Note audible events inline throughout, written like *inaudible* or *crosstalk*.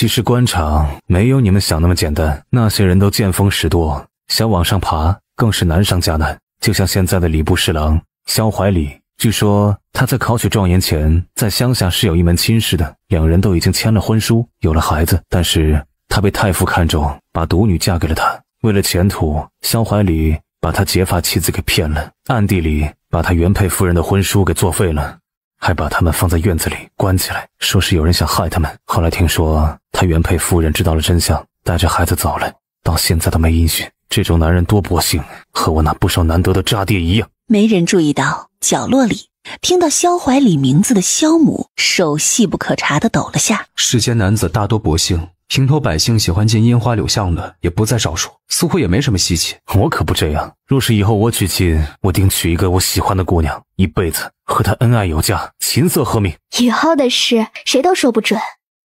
其实官场没有你们想那么简单，那些人都见风使舵，想往上爬更是难上加难。就像现在的礼部侍郎萧怀礼，据说他在考取状元前，在乡下是有一门亲事的，两人都已经签了婚书，有了孩子。但是他被太傅看中，把独女嫁给了他。为了前途，萧怀礼把他结发妻子给骗了，暗地里把他原配夫人的婚书给作废了，还把他们放在院子里关起来，说是有人想害他们。后来听说。他原配夫人知道了真相，带着孩子走了，到现在都没音讯。这种男人多薄幸，和我那不少难得的渣爹一样。没人注意到角落里听到萧怀里名字的萧母手细不可察的抖了下。世间男子大多薄幸，平头百姓喜欢进烟花柳巷的也不在少数，似乎也没什么稀奇。我可不这样。若是以后我娶亲，我定娶一个我喜欢的姑娘，一辈子和她恩爱有加，琴瑟和鸣。以后的事谁都说不准。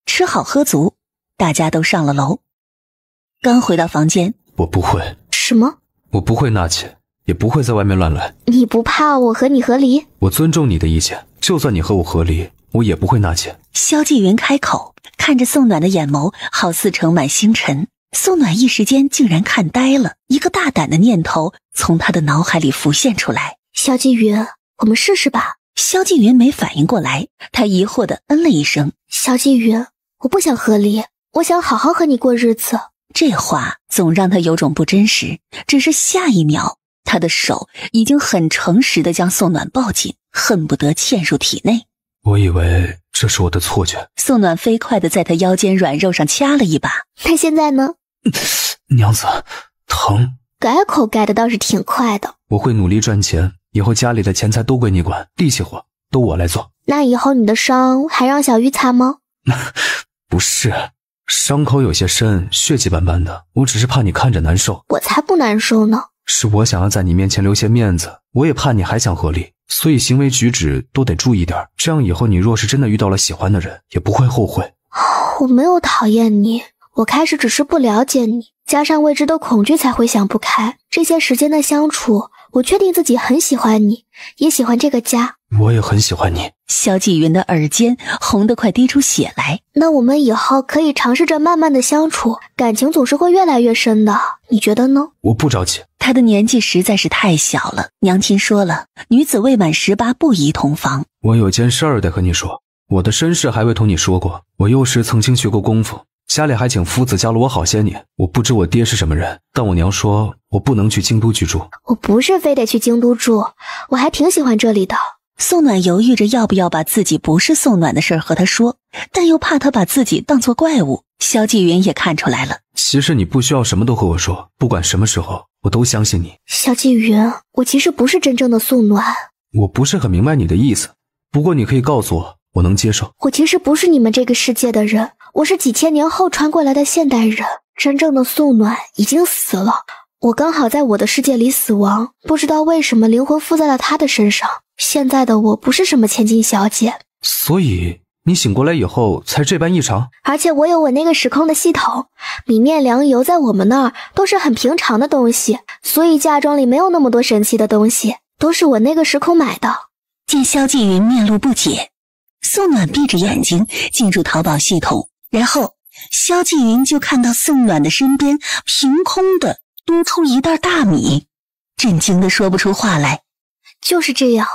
吃好喝足，大家都上了楼。刚回到房间，我不会什么，我不会纳妾，也不会在外面乱来。你不怕我和你和离？我尊重你的意见，就算你和我和离，我也不会纳妾。萧霁云开口，看着宋暖的眼眸，好似盛满星辰。宋暖一时间竟然看呆了，一个大胆的念头从他的脑海里浮现出来。萧霁云，我们试试吧。萧霁云没反应过来，他疑惑的嗯了一声。萧霁云。我不想和离，我想好好和你过日子。这话总让他有种不真实。只是下一秒，他的手已经很诚实的将宋暖抱紧，恨不得嵌入体内。我以为这是我的错觉。宋暖飞快的在他腰间软肉上掐了一把。那现在呢？*laughs* 娘子，疼。改口改的倒是挺快的。我会努力赚钱，以后家里的钱财都归你管，力气活都我来做。那以后你的伤还让小鱼擦吗？*laughs* 不是，伤口有些深，血迹斑斑的。我只是怕你看着难受，我才不难受呢。是我想要在你面前留些面子，我也怕你还想合理，所以行为举止都得注意点。这样以后你若是真的遇到了喜欢的人，也不会后悔。我没有讨厌你，我开始只是不了解你，加上未知的恐惧，才会想不开。这些时间的相处，我确定自己很喜欢你，也喜欢这个家。我也很喜欢你，萧霁云的耳尖红得快滴出血来。那我们以后可以尝试着慢慢的相处，感情总是会越来越深的。你觉得呢？我不着急，他的年纪实在是太小了。娘亲说了，女子未满十八不宜同房。我有件事得和你说，我的身世还未同你说过。我幼时曾经学过功夫，家里还请夫子教了我好些年。我不知我爹是什么人，但我娘说我不能去京都居住。我不是非得去京都住，我还挺喜欢这里的。宋暖犹豫着要不要把自己不是宋暖的事儿和他说，但又怕他把自己当作怪物。萧霁云也看出来了，其实你不需要什么都和我说，不管什么时候，我都相信你。萧霁云，我其实不是真正的宋暖，我不是很明白你的意思。不过你可以告诉我，我能接受。我其实不是你们这个世界的人，我是几千年后传过来的现代人。真正的宋暖已经死了。我刚好在我的世界里死亡，不知道为什么灵魂附在了他的身上。现在的我不是什么千金小姐，所以你醒过来以后才这般异常。而且我有我那个时空的系统，米面粮油在我们那儿都是很平常的东西，所以嫁妆里没有那么多神奇的东西，都是我那个时空买的。见萧霁云面露不解，宋暖闭着眼睛进入淘宝系统，然后萧霁云就看到宋暖的身边凭空的。多出一袋大米，震惊的说不出话来。就是这样，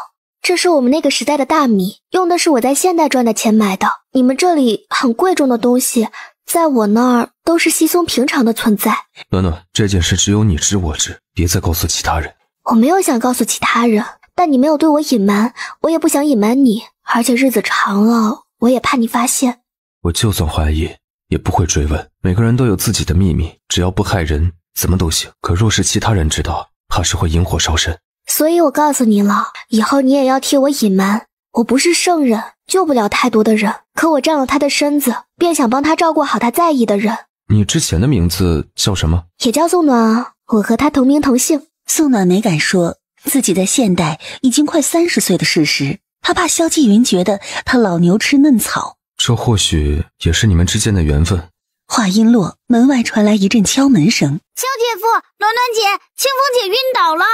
这是我们那个时代的大米，用的是我在现代赚的钱买的。你们这里很贵重的东西，在我那儿都是稀松平常的存在。暖暖，这件事只有你知我知，别再告诉其他人。我没有想告诉其他人，但你没有对我隐瞒，我也不想隐瞒你。而且日子长了，我也怕你发现。我就算怀疑，也不会追问。每个人都有自己的秘密，只要不害人。什么都行，可若是其他人知道，怕是会引火烧身。所以我告诉你了，以后你也要替我隐瞒。我不是圣人，救不了太多的人，可我占了他的身子，便想帮他照顾好他在意的人。你之前的名字叫什么？也叫宋暖啊，我和他同名同姓。宋暖没敢说自己在现代已经快三十岁的事实，他怕萧霁云觉得他老牛吃嫩草。这或许也是你们之间的缘分。话音落，门外传来一阵敲门声。肖姐夫、暖暖姐、清风姐晕倒了。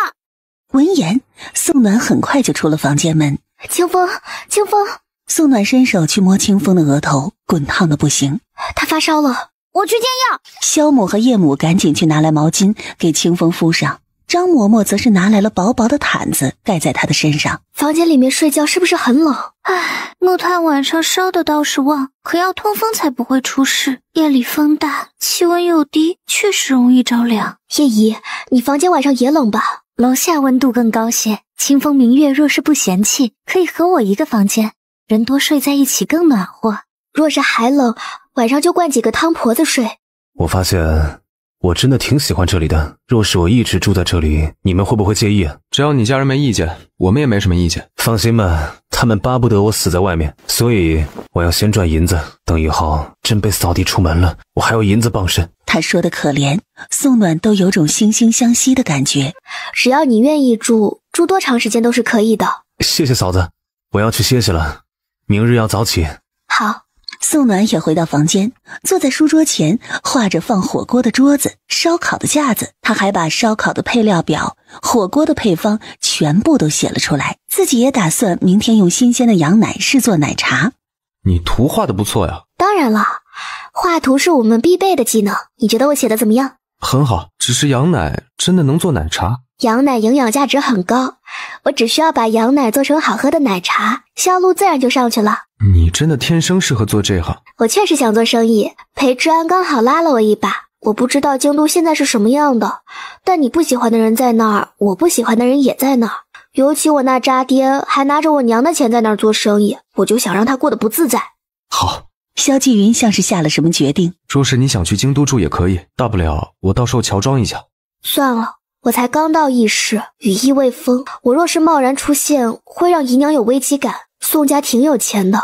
闻言，宋暖很快就出了房间门。清风，清风！宋暖伸手去摸清风的额头，滚烫的不行。她发烧了，我去煎药。肖母和叶母赶紧去拿来毛巾，给清风敷上。张嬷嬷则是拿来了薄薄的毯子盖在她的身上。房间里面睡觉是不是很冷？唉，木炭晚上烧的倒是旺，可要通风才不会出事。夜里风大，气温又低，确实容易着凉。叶姨，你房间晚上也冷吧？楼下温度更高些。清风明月，若是不嫌弃，可以和我一个房间，人多睡在一起更暖和。若是还冷，晚上就灌几个汤婆子睡。我发现。我真的挺喜欢这里的。若是我一直住在这里，你们会不会介意？啊？只要你家人没意见，我们也没什么意见。放心吧，他们巴不得我死在外面。所以我要先赚银子，等以后真被扫地出门了，我还有银子傍身。他说的可怜，宋暖都有种惺惺相惜的感觉。只要你愿意住，住多长时间都是可以的。谢谢嫂子，我要去歇息了，明日要早起。好。宋暖也回到房间，坐在书桌前画着放火锅的桌子、烧烤的架子。他还把烧烤的配料表、火锅的配方全部都写了出来。自己也打算明天用新鲜的羊奶试做奶茶。你图画的不错呀！当然了，画图是我们必备的技能。你觉得我写的怎么样？很好，只是羊奶真的能做奶茶？羊奶营养价值很高。我只需要把羊奶做成好喝的奶茶，销路自然就上去了。你真的天生适合做这行，我确实想做生意，裴之安刚好拉了我一把。我不知道京都现在是什么样的，但你不喜欢的人在那儿，我不喜欢的人也在那儿。尤其我那渣爹还拿着我娘的钱在那儿做生意，我就想让他过得不自在。好，萧霁云像是下了什么决定。若是你想去京都住也可以，大不了我到时候乔装一下。算了。我才刚到议事，羽翼未丰。我若是贸然出现，会让姨娘有危机感。宋家挺有钱的，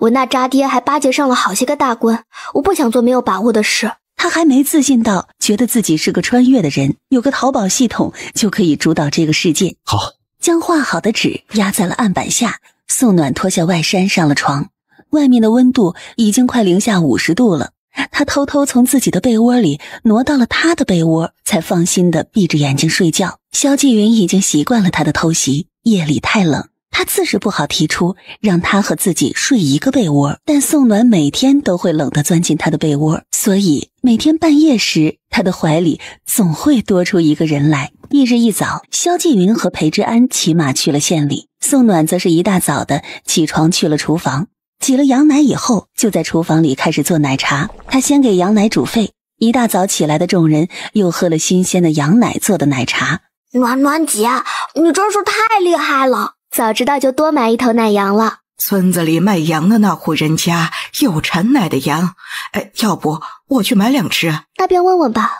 我那渣爹还巴结上了好些个大官。我不想做没有把握的事。他还没自信到觉得自己是个穿越的人，有个淘宝系统就可以主导这个世界。好，将画好的纸压在了案板下。宋暖脱下外衫上了床，外面的温度已经快零下五十度了。他偷偷从自己的被窝里挪到了他的被窝，才放心的闭着眼睛睡觉。萧霁云已经习惯了他的偷袭。夜里太冷，他自是不好提出让他和自己睡一个被窝。但宋暖每天都会冷的钻进他的被窝，所以每天半夜时，他的怀里总会多出一个人来。翌日一早，萧霁云和裴之安骑马去了县里，宋暖则是一大早的起床去了厨房。挤了羊奶以后，就在厨房里开始做奶茶。他先给羊奶煮沸。一大早起来的众人又喝了新鲜的羊奶做的奶茶。暖暖姐，你真是太厉害了！早知道就多买一头奶羊了。村子里卖羊的那户人家有产奶的羊，哎，要不我去买两只？那便问问吧。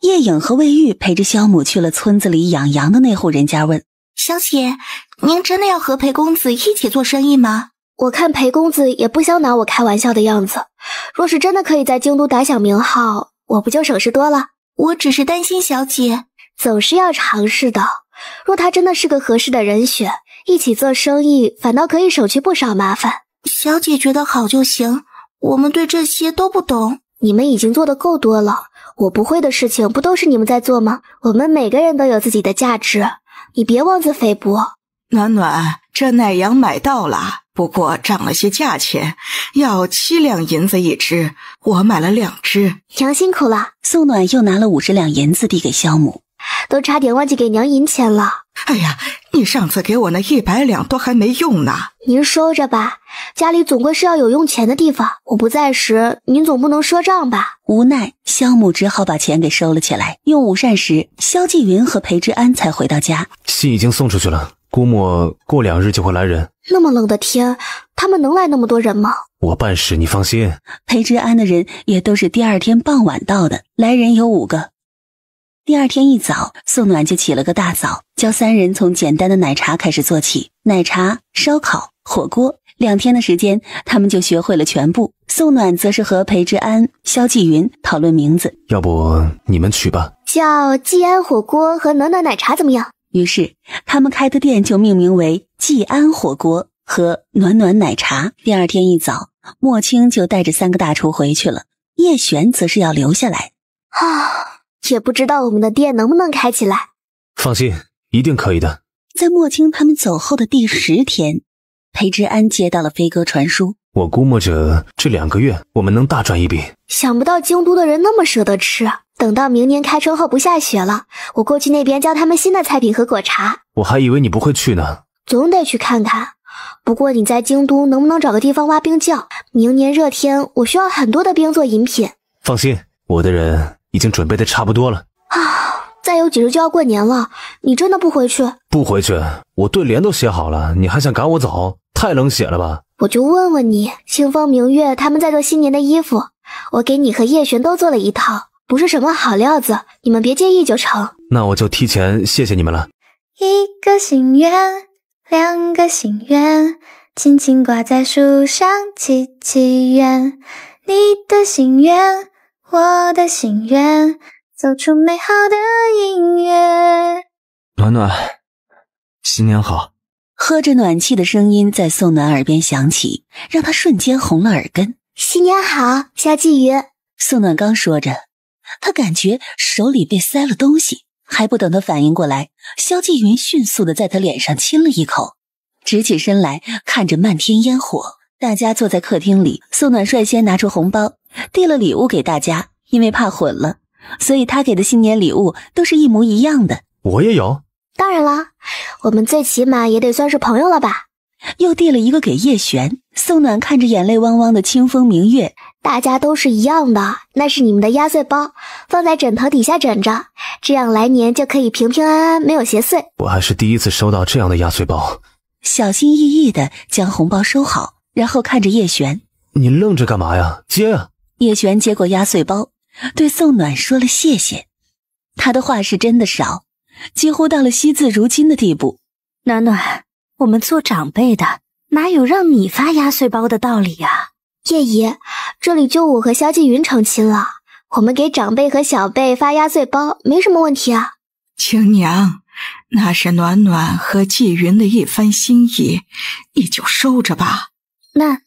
叶影和魏玉陪着萧母去了村子里养羊的那户人家，问：“小姐，您真的要和裴公子一起做生意吗？”我看裴公子也不想拿我开玩笑的样子。若是真的可以在京都打响名号，我不就省事多了？我只是担心小姐总是要尝试的。若他真的是个合适的人选，一起做生意反倒可以省去不少麻烦。小姐觉得好就行，我们对这些都不懂。你们已经做的够多了，我不会的事情不都是你们在做吗？我们每个人都有自己的价值，你别妄自菲薄。暖暖。这奶羊买到了，不过涨了些价钱，要七两银子一只。我买了两只，娘辛苦了。宋暖又拿了五十两银子递给萧母，都差点忘记给娘银钱了。哎呀，你上次给我那一百两都还没用呢。您收着吧，家里总归是要有用钱的地方，我不在时，您总不能赊账吧？无奈，萧母只好把钱给收了起来。用午膳时，萧霁云和裴之安才回到家，信已经送出去了。估摸过两日就会来人。那么冷的天，他们能来那么多人吗？我办事，你放心。裴之安的人也都是第二天傍晚到的，来人有五个。第二天一早，宋暖就起了个大早，叫三人从简单的奶茶开始做起。奶茶、烧烤、火锅，两天的时间，他们就学会了全部。宋暖则是和裴之安、肖继云讨论名字，要不你们取吧，叫“季安火锅”和“暖暖奶茶”怎么样？于是，他们开的店就命名为“季安火锅”和“暖暖奶茶”。第二天一早，莫青就带着三个大厨回去了，叶璇则是要留下来。啊，也不知道我们的店能不能开起来。放心，一定可以的。在莫青他们走后的第十天，裴之安接到了飞鸽传书。我估摸着这两个月，我们能大赚一笔。想不到京都的人那么舍得吃。等到明年开春后不下雪了，我过去那边教他们新的菜品和果茶。我还以为你不会去呢，总得去看看。不过你在京都能不能找个地方挖冰窖？明年热天我需要很多的冰做饮品。放心，我的人已经准备的差不多了啊！再有几日就要过年了，你真的不回去？不回去，我对联都写好了，你还想赶我走？太冷血了吧？我就问问你，清风明月他们在做新年的衣服，我给你和叶璇都做了一套。不是什么好料子，你们别介意就成。那我就提前谢谢你们了。一个心愿，两个心愿，轻轻挂在树上，祈祈愿。你的心愿，我的心愿，奏出美好的音乐。暖暖，新年好。喝着暖气的声音在宋暖耳边响起，让她瞬间红了耳根。新年好，夏季雨。宋暖刚说着。他感觉手里被塞了东西，还不等他反应过来，萧霁云迅速的在他脸上亲了一口。直起身来，看着漫天烟火，大家坐在客厅里，宋暖率先拿出红包，递了礼物给大家。因为怕混了，所以他给的新年礼物都是一模一样的。我也有，当然了，我们最起码也得算是朋友了吧？又递了一个给叶璇。宋暖看着眼泪汪汪的清风明月。大家都是一样的，那是你们的压岁包，放在枕头底下枕着，这样来年就可以平平安安，没有邪祟。我还是第一次收到这样的压岁包。小心翼翼地将红包收好，然后看着叶璇：“你愣着干嘛呀？接啊！”叶璇接过压岁包，对宋暖说了谢谢。他的话是真的少，几乎到了惜字如金的地步。暖暖，我们做长辈的，哪有让你发压岁包的道理呀？叶姨，这里就我和萧霁云成亲了，我们给长辈和小辈发压岁包，没什么问题啊。青娘，那是暖暖和霁云的一番心意，你就收着吧。那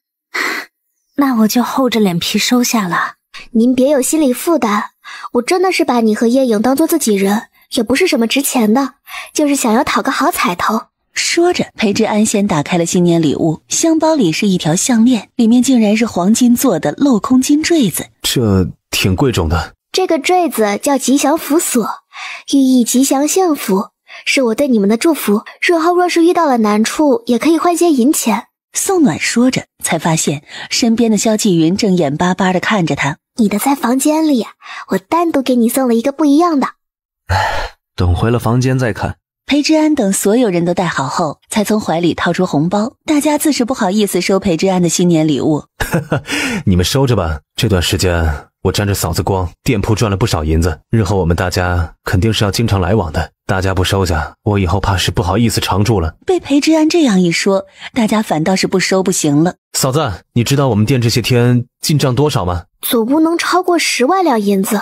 那我就厚着脸皮收下了。您别有心理负担，我真的是把你和叶影当做自己人，也不是什么值钱的，就是想要讨个好彩头。说着，裴之安先打开了新年礼物，箱包里是一条项链，里面竟然是黄金做的镂空金坠子，这挺贵重的。这个坠子叫吉祥福锁，寓意吉祥幸福，是我对你们的祝福。日后若是遇到了难处，也可以换些银钱。宋暖说着，才发现身边的萧霁云正眼巴巴的看着他。你的在房间里，我单独给你送了一个不一样的。哎，等回了房间再看。裴之安等所有人都戴好后，才从怀里掏出红包。大家自是不好意思收裴之安的新年礼物，*laughs* 你们收着吧。这段时间我沾着嫂子光，店铺赚了不少银子。日后我们大家肯定是要经常来往的，大家不收下，我以后怕是不好意思常住了。被裴之安这样一说，大家反倒是不收不行了。嫂子，你知道我们店这些天进账多少吗？总不能超过十万两银子。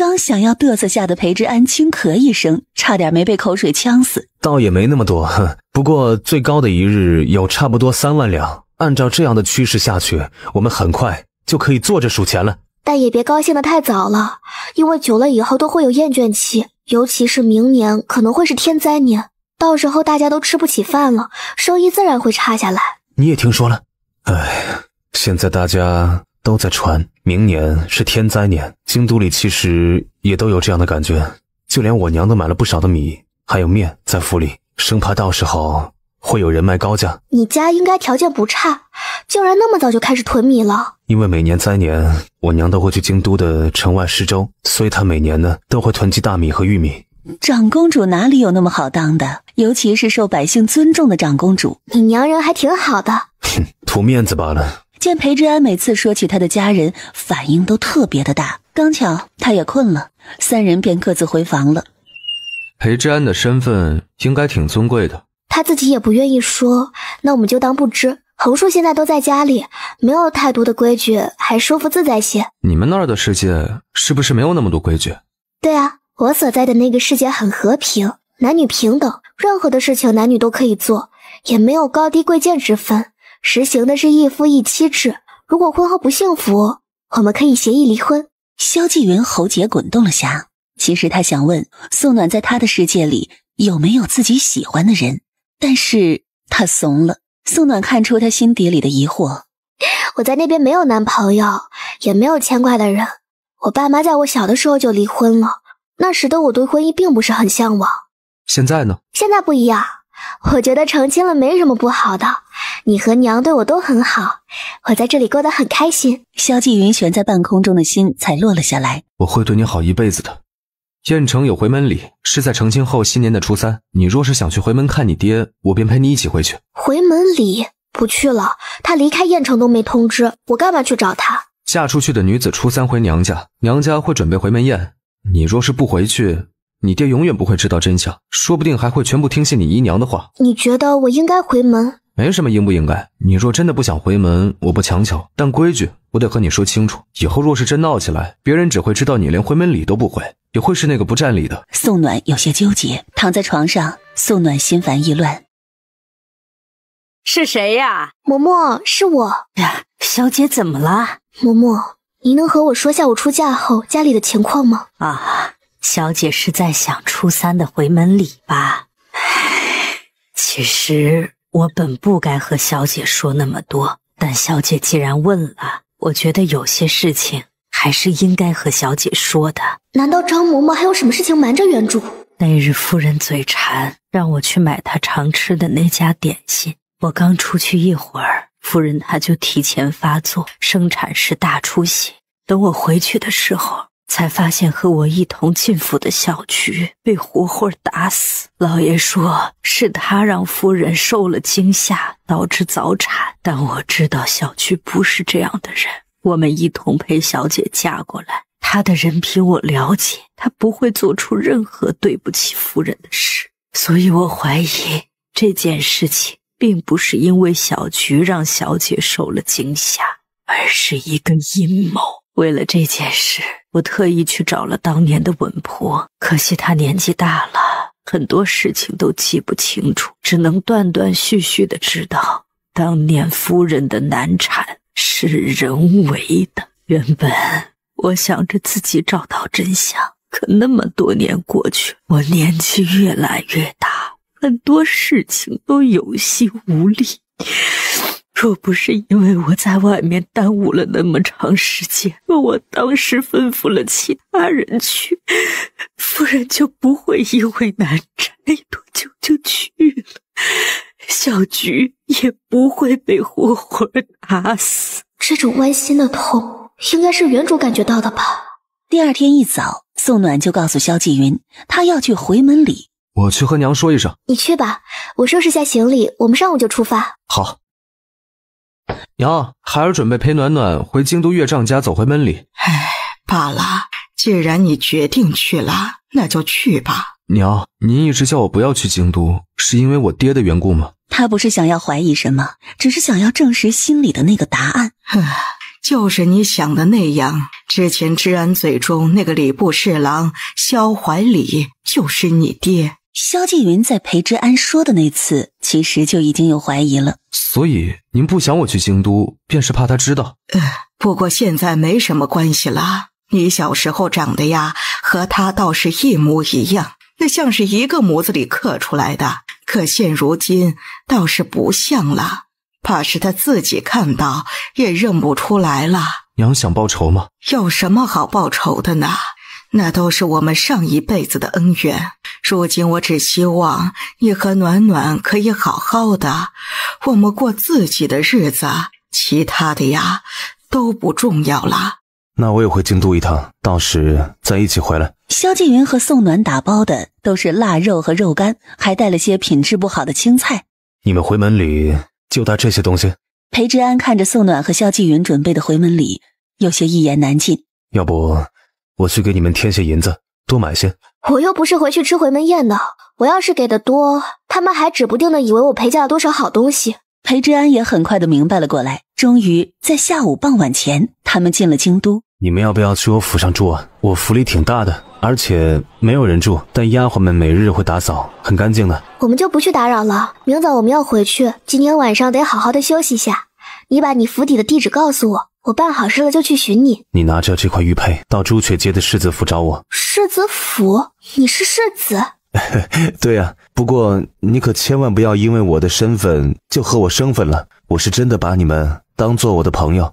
刚想要嘚瑟，吓得裴之安轻咳一声，差点没被口水呛死。倒也没那么多，不过最高的一日有差不多三万两。按照这样的趋势下去，我们很快就可以坐着数钱了。但也别高兴的太早了，因为久了以后都会有厌倦期，尤其是明年可能会是天灾年，到时候大家都吃不起饭了，生意自然会差下来。你也听说了？哎，现在大家。都在传，明年是天灾年。京都里其实也都有这样的感觉，就连我娘都买了不少的米，还有面，在府里，生怕到时候会有人卖高价。你家应该条件不差，竟然那么早就开始囤米了。因为每年灾年，我娘都会去京都的城外施粥，所以她每年呢都会囤积大米和玉米。长公主哪里有那么好当的？尤其是受百姓尊重的长公主，*laughs* 你娘人还挺好的，图面子罢了。见裴之安每次说起他的家人，反应都特别的大。刚巧他也困了，三人便各自回房了。裴之安的身份应该挺尊贵的，他自己也不愿意说，那我们就当不知。横竖现在都在家里，没有太多的规矩，还舒服自在些。你们那儿的世界是不是没有那么多规矩？对啊，我所在的那个世界很和平，男女平等，任何的事情男女都可以做，也没有高低贵贱之分。实行的是一夫一妻制，如果婚后不幸福，我们可以协议离婚。萧霁云喉结滚动了下，其实他想问宋暖，在他的世界里有没有自己喜欢的人，但是他怂了。宋暖看出他心底里的疑惑，*laughs* 我在那边没有男朋友，也没有牵挂的人。我爸妈在我小的时候就离婚了，那使得我对婚姻并不是很向往。现在呢？现在不一样。我觉得成亲了没什么不好的，你和娘对我都很好，我在这里过得很开心。萧霁云悬在半空中的心才落了下来。我会对你好一辈子的。燕城有回门礼，是在成亲后新年的初三。你若是想去回门看你爹，我便陪你一起回去。回门礼不去了，他离开燕城都没通知，我干嘛去找他？嫁出去的女子初三回娘家，娘家会准备回门宴。你若是不回去。你爹永远不会知道真相，说不定还会全部听信你姨娘的话。你觉得我应该回门？没什么应不应该。你若真的不想回门，我不强求。但规矩我得和你说清楚，以后若是真闹起来，别人只会知道你连回门礼都不回，也会是那个不占理的。宋暖有些纠结，躺在床上，宋暖心烦意乱。是谁呀？嬷嬷，是我呀。小姐怎么了？嬷嬷，您能和我说下我出嫁后家里的情况吗？啊。小姐是在想初三的回门礼吧？唉，其实我本不该和小姐说那么多，但小姐既然问了，我觉得有些事情还是应该和小姐说的。难道张嬷嬷还有什么事情瞒着原主？那日夫人嘴馋，让我去买她常吃的那家点心。我刚出去一会儿，夫人她就提前发作，生产时大出血。等我回去的时候。才发现和我一同进府的小菊被活活打死。老爷说是他让夫人受了惊吓，导致早产。但我知道小菊不是这样的人。我们一同陪小姐嫁过来，他的人品我了解，他不会做出任何对不起夫人的事。所以我怀疑这件事情并不是因为小菊让小姐受了惊吓，而是一个阴谋。为了这件事。我特意去找了当年的稳婆，可惜她年纪大了，很多事情都记不清楚，只能断断续续的知道当年夫人的难产是人为的。原本我想着自己找到真相，可那么多年过去，我年纪越来越大，很多事情都有心无力。若不是因为我在外面耽误了那么长时间，若我当时吩咐了其他人去，夫人就不会因为难产没多久就去了，小菊也不会被活活打死。这种剜心的痛，应该是原主感觉到的吧？第二天一早，宋暖就告诉萧霁云，他要去回门礼。我去和娘说一声。你去吧，我收拾下行李，我们上午就出发。好。娘，孩儿准备陪暖暖回京都岳丈家走回门里。唉，罢了，既然你决定去了，那就去吧。娘，您一直叫我不要去京都，是因为我爹的缘故吗？他不是想要怀疑什么，只是想要证实心里的那个答案。呵，就是你想的那样。之前知安嘴中那个礼部侍郎萧怀礼，就是你爹。萧霁云在裴之安说的那次，其实就已经有怀疑了。所以您不想我去京都，便是怕他知道。不过现在没什么关系了。你小时候长得呀，和他倒是一模一样，那像是一个模子里刻出来的。可现如今倒是不像了，怕是他自己看到也认不出来了。娘想报仇吗？有什么好报仇的呢？那都是我们上一辈子的恩怨。如今我只希望你和暖暖可以好好的，我们过自己的日子，其他的呀都不重要了。那我也回京都一趟，到时再一起回来。萧敬云和宋暖打包的都是腊肉和肉干，还带了些品质不好的青菜。你们回门里就带这些东西？裴之安看着宋暖和萧敬云准备的回门礼，有些一言难尽。要不我去给你们添些银子，多买些。我又不是回去吃回门宴的，我要是给的多，他们还指不定的以为我陪嫁了多少好东西。裴之安也很快的明白了过来，终于在下午傍晚前，他们进了京都。你们要不要去我府上住？啊？我府里挺大的，而且没有人住，但丫鬟们每日会打扫，很干净的。我们就不去打扰了。明早我们要回去，今天晚上得好好的休息一下。你把你府邸的地址告诉我。我办好事了，就去寻你。你拿着这块玉佩，到朱雀街的世子府找我。世子府？你是世子？*laughs* 对呀，不过你可千万不要因为我的身份就和我生分了。我是真的把你们当做我的朋友。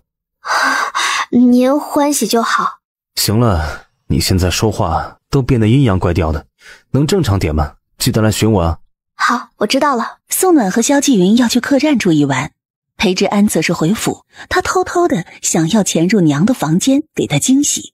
您欢喜就好。行了，你现在说话都变得阴阳怪调的，能正常点吗？记得来寻我啊。好，我知道了。宋暖和萧霁云要去客栈住一晚。裴之安则是回府，他偷偷的想要潜入娘的房间，给她惊喜。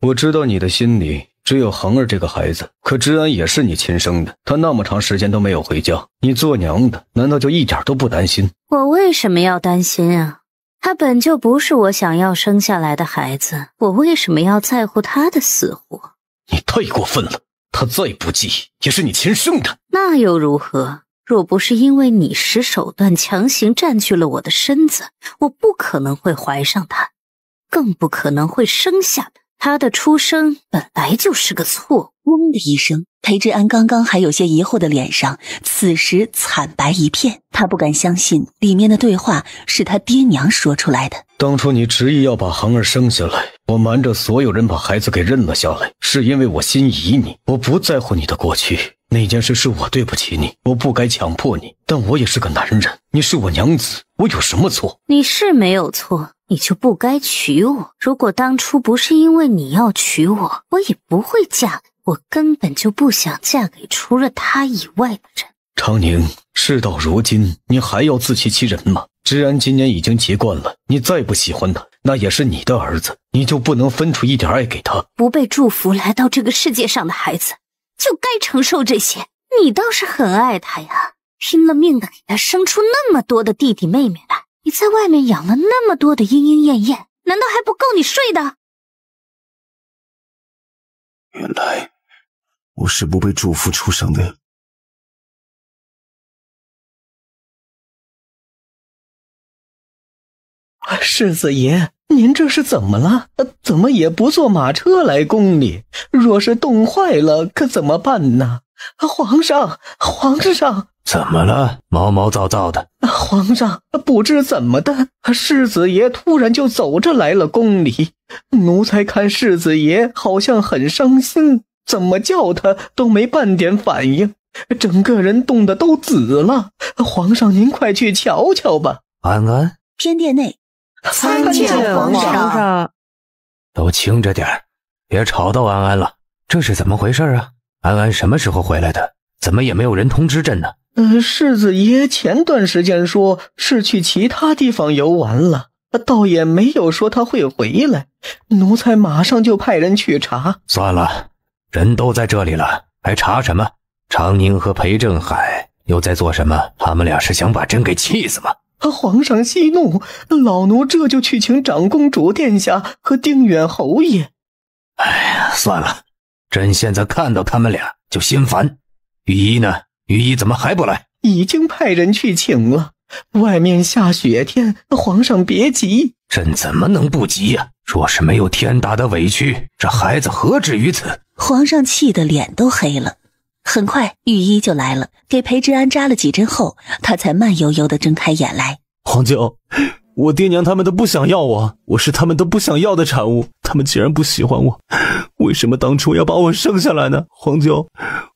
我知道你的心里只有恒儿这个孩子，可之安也是你亲生的，他那么长时间都没有回家，你做娘的难道就一点都不担心？我为什么要担心啊？他本就不是我想要生下来的孩子，我为什么要在乎他的死活？你太过分了！他再不济也是你亲生的，那又如何？若不是因为你使手段强行占据了我的身子，我不可能会怀上他，更不可能会生下他。他的出生本来就是个错。嗡的一声，裴之安刚刚还有些疑惑的脸上，此时惨白一片，他不敢相信里面的对话是他爹娘说出来的。当初你执意要把恒儿生下来，我瞒着所有人把孩子给认了下来，是因为我心仪你，我不在乎你的过去。那件事是我对不起你，我不该强迫你，但我也是个男人，你是我娘子，我有什么错？你是没有错，你就不该娶我。如果当初不是因为你要娶我，我也不会嫁。我根本就不想嫁给除了他以外的人。长宁，事到如今，你还要自欺欺人吗？知安今年已经习惯了，你再不喜欢他，那也是你的儿子，你就不能分出一点爱给他？不被祝福来到这个世界上的孩子。就该承受这些。你倒是很爱他呀，拼了命的给他生出那么多的弟弟妹妹来。你在外面养了那么多的莺莺燕燕，难道还不够你睡的？原来我是不被祝福出生的，世子爷。您这是怎么了？怎么也不坐马车来宫里？若是冻坏了，可怎么办呢？皇上，皇上，怎么了？毛毛躁躁的。皇上，不知怎么的，世子爷突然就走着来了宫里。奴才看世子爷好像很伤心，怎么叫他都没半点反应，整个人冻得都紫了。皇上，您快去瞧瞧吧。安安，偏殿内。参见皇上。都轻着点别吵到安安了。这是怎么回事啊？安安什么时候回来的？怎么也没有人通知朕呢？呃，世子爷前段时间说是去其他地方游玩了，倒也没有说他会回来。奴才马上就派人去查。算了，人都在这里了，还查什么？长宁和裴正海又在做什么？他们俩是想把朕给气死吗？皇上息怒，老奴这就去请长公主殿下和定远侯爷。哎呀，算了，朕现在看到他们俩就心烦。御医呢？御医怎么还不来？已经派人去请了。外面下雪天，皇上别急。朕怎么能不急呀？若是没有天大的委屈，这孩子何止于此？皇上气得脸都黑了。很快，御医就来了，给裴之安扎了几针后，他才慢悠悠地睁开眼来。皇舅，我爹娘他们都不想要我，我是他们都不想要的产物。他们既然不喜欢我，为什么当初要把我生下来呢？皇舅，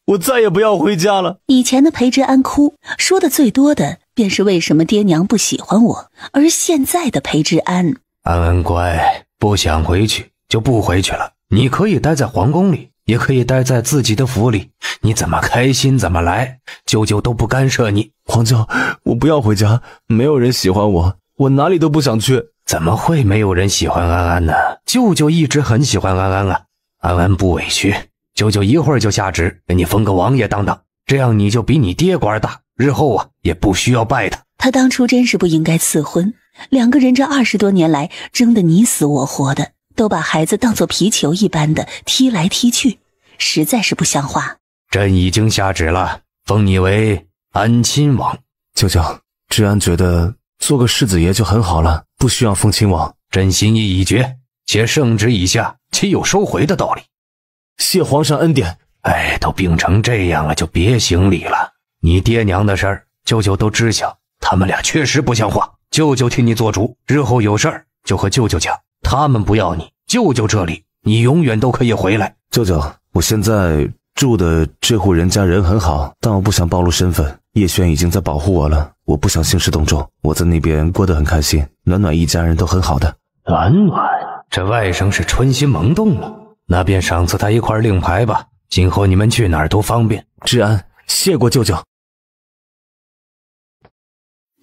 我再也不要回家了。以前的裴之安哭说的最多的便是为什么爹娘不喜欢我，而现在的裴之安，安安乖，不想回去就不回去了，你可以待在皇宫里。也可以待在自己的府里，你怎么开心怎么来，舅舅都不干涉你。皇舅，我不要回家，没有人喜欢我，我哪里都不想去。怎么会没有人喜欢安安呢？舅舅一直很喜欢安安啊，安安不委屈。舅舅一会儿就下旨，给你封个王爷当当，这样你就比你爹官大，日后啊也不需要拜他。他当初真是不应该赐婚，两个人这二十多年来争得你死我活的。都把孩子当作皮球一般的踢来踢去，实在是不像话。朕已经下旨了，封你为安亲王。舅舅，治安觉得做个世子爷就很好了，不需要封亲王。朕心意已决，且圣旨已下，岂有收回的道理？谢皇上恩典。哎，都病成这样了，就别行礼了。你爹娘的事儿，舅舅都知晓。他们俩确实不像话，舅舅替你做主。日后有事儿就和舅舅讲，他们不要你。舅舅，这里你永远都可以回来。舅舅，我现在住的这户人家，人很好，但我不想暴露身份。叶轩已经在保护我了，我不想兴师动众。我在那边过得很开心，暖暖一家人都很好的。暖暖，这外甥是春心萌动了，那便赏赐他一块令牌吧，今后你们去哪儿都方便。治安，谢过舅舅。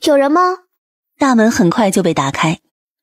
有人吗？大门很快就被打开。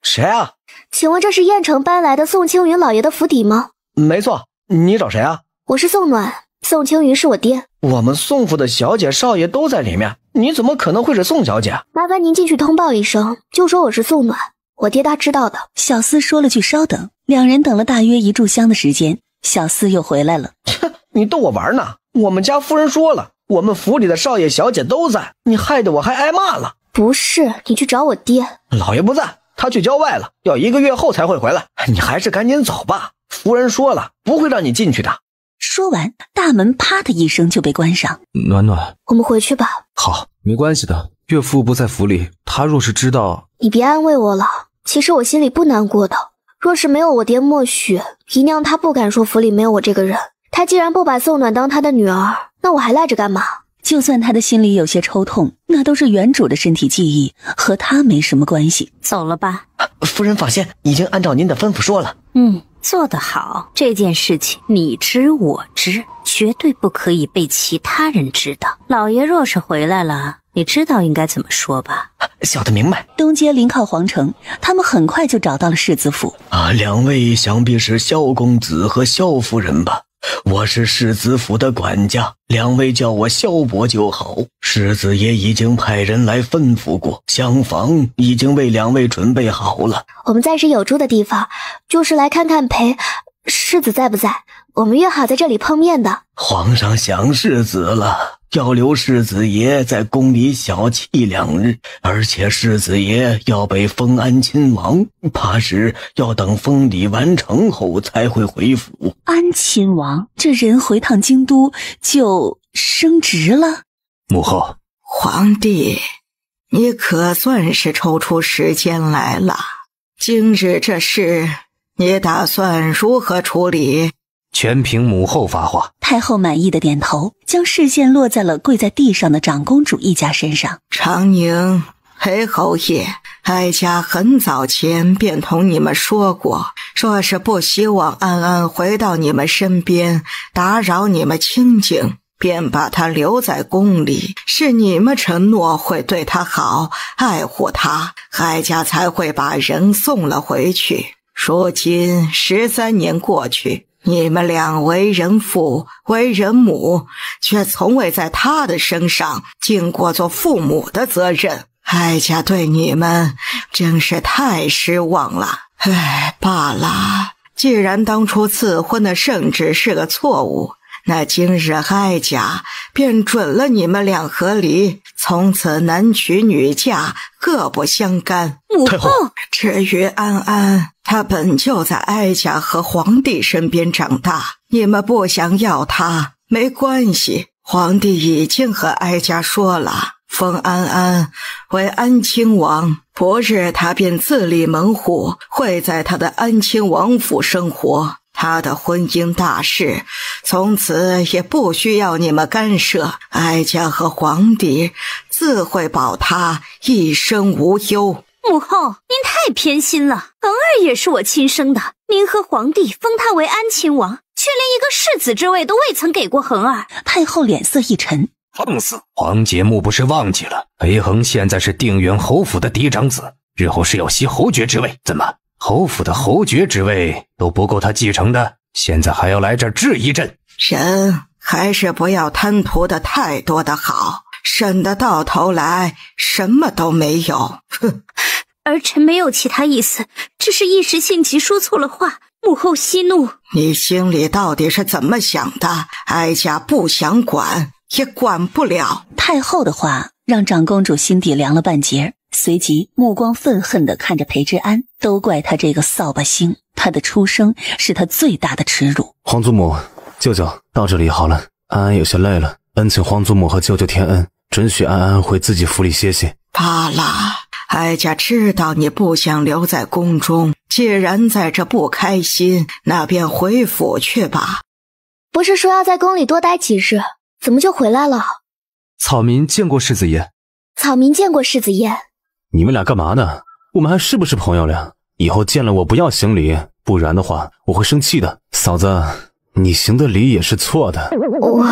谁啊？请问这是燕城搬来的宋青云老爷的府邸吗？没错，你找谁啊？我是宋暖，宋青云是我爹。我们宋府的小姐少爷都在里面，你怎么可能会是宋小姐？麻烦您进去通报一声，就说我是宋暖，我爹他知道的。小厮说了句稍等，两人等了大约一炷香的时间，小厮又回来了。切，你逗我玩呢？我们家夫人说了，我们府里的少爷小姐都在，你害得我还挨骂了。不是，你去找我爹，老爷不在。他去郊外了，要一个月后才会回来。你还是赶紧走吧，夫人说了不会让你进去的。说完，大门啪的一声就被关上。暖暖，我们回去吧。好，没关系的。岳父不在府里，他若是知道，你别安慰我了。其实我心里不难过的。若是没有我爹默许，姨娘她不敢说府里没有我这个人。她既然不把宋暖当她的女儿，那我还赖着干嘛？就算他的心里有些抽痛，那都是原主的身体记忆，和他没什么关系。走了吧，夫人放心，已经按照您的吩咐说了。嗯，做得好。这件事情你知我知，绝对不可以被其他人知道。老爷若是回来了，你知道应该怎么说吧？小的明白。东街临靠皇城，他们很快就找到了世子府。啊，两位想必是萧公子和萧夫人吧？我是世子府的管家，两位叫我萧伯就好。世子爷已经派人来吩咐过，厢房已经为两位准备好了。我们暂时有住的地方，就是来看看裴世子在不在。我们约好在这里碰面的。皇上想世子了。要留世子爷在宫里小憩两日，而且世子爷要被封安亲王，怕是要等封礼完成后才会回府。安亲王这人回趟京都就升职了，母后，皇帝，你可算是抽出时间来了。今日这事，你打算如何处理？全凭母后发话。太后满意的点头，将视线落在了跪在地上的长公主一家身上。长宁，裴侯爷，哀家很早前便同你们说过，若是不希望安安回到你们身边打扰你们清静。便把她留在宫里。是你们承诺会对她好，爱护她，哀家才会把人送了回去。如今十三年过去。你们两为人父、为人母，却从未在他的身上尽过做父母的责任，哀家对你们真是太失望了。唉，罢了，既然当初赐婚的圣旨是个错误。那今日，哀家便准了你们两和离，从此男娶女嫁，各不相干。母后，至于安安，她本就在哀家和皇帝身边长大，你们不想要她没关系。皇帝已经和哀家说了，封安安为安亲王，不日他便自立门户，会在他的安亲王府生活。他的婚姻大事，从此也不需要你们干涉。哀家和皇帝自会保他一生无忧。母后，您太偏心了。恒儿也是我亲生的，您和皇帝封他为安亲王，却连一个世子之位都未曾给过恒儿。太后脸色一沉，放肆！皇姐，莫不是忘记了？裴恒现在是定远侯府的嫡长子，日后是要袭侯爵之位，怎么？侯府的侯爵之位都不够他继承的，现在还要来这儿质疑朕？臣还是不要贪图的太多的好，省得到头来什么都没有。哼！儿臣没有其他意思，只是一时性急说错了话。母后息怒，你心里到底是怎么想的？哀家不想管，也管不了。太后的话让长公主心底凉了半截。随即目光愤恨的看着裴之安，都怪他这个扫把星，他的出生是他最大的耻辱。皇祖母，舅舅到这里好了，安安有些累了，恩，请皇祖母和舅舅天恩准许安安回自己府里歇息。罢了，哀家知道你不想留在宫中，既然在这不开心，那便回府去吧。不是说要在宫里多待几日，怎么就回来了？草民见过世子爷，草民见过世子爷。你们俩干嘛呢？我们还是不是朋友了？以后见了我不要行礼，不然的话我会生气的。嫂子，你行的礼也是错的。我，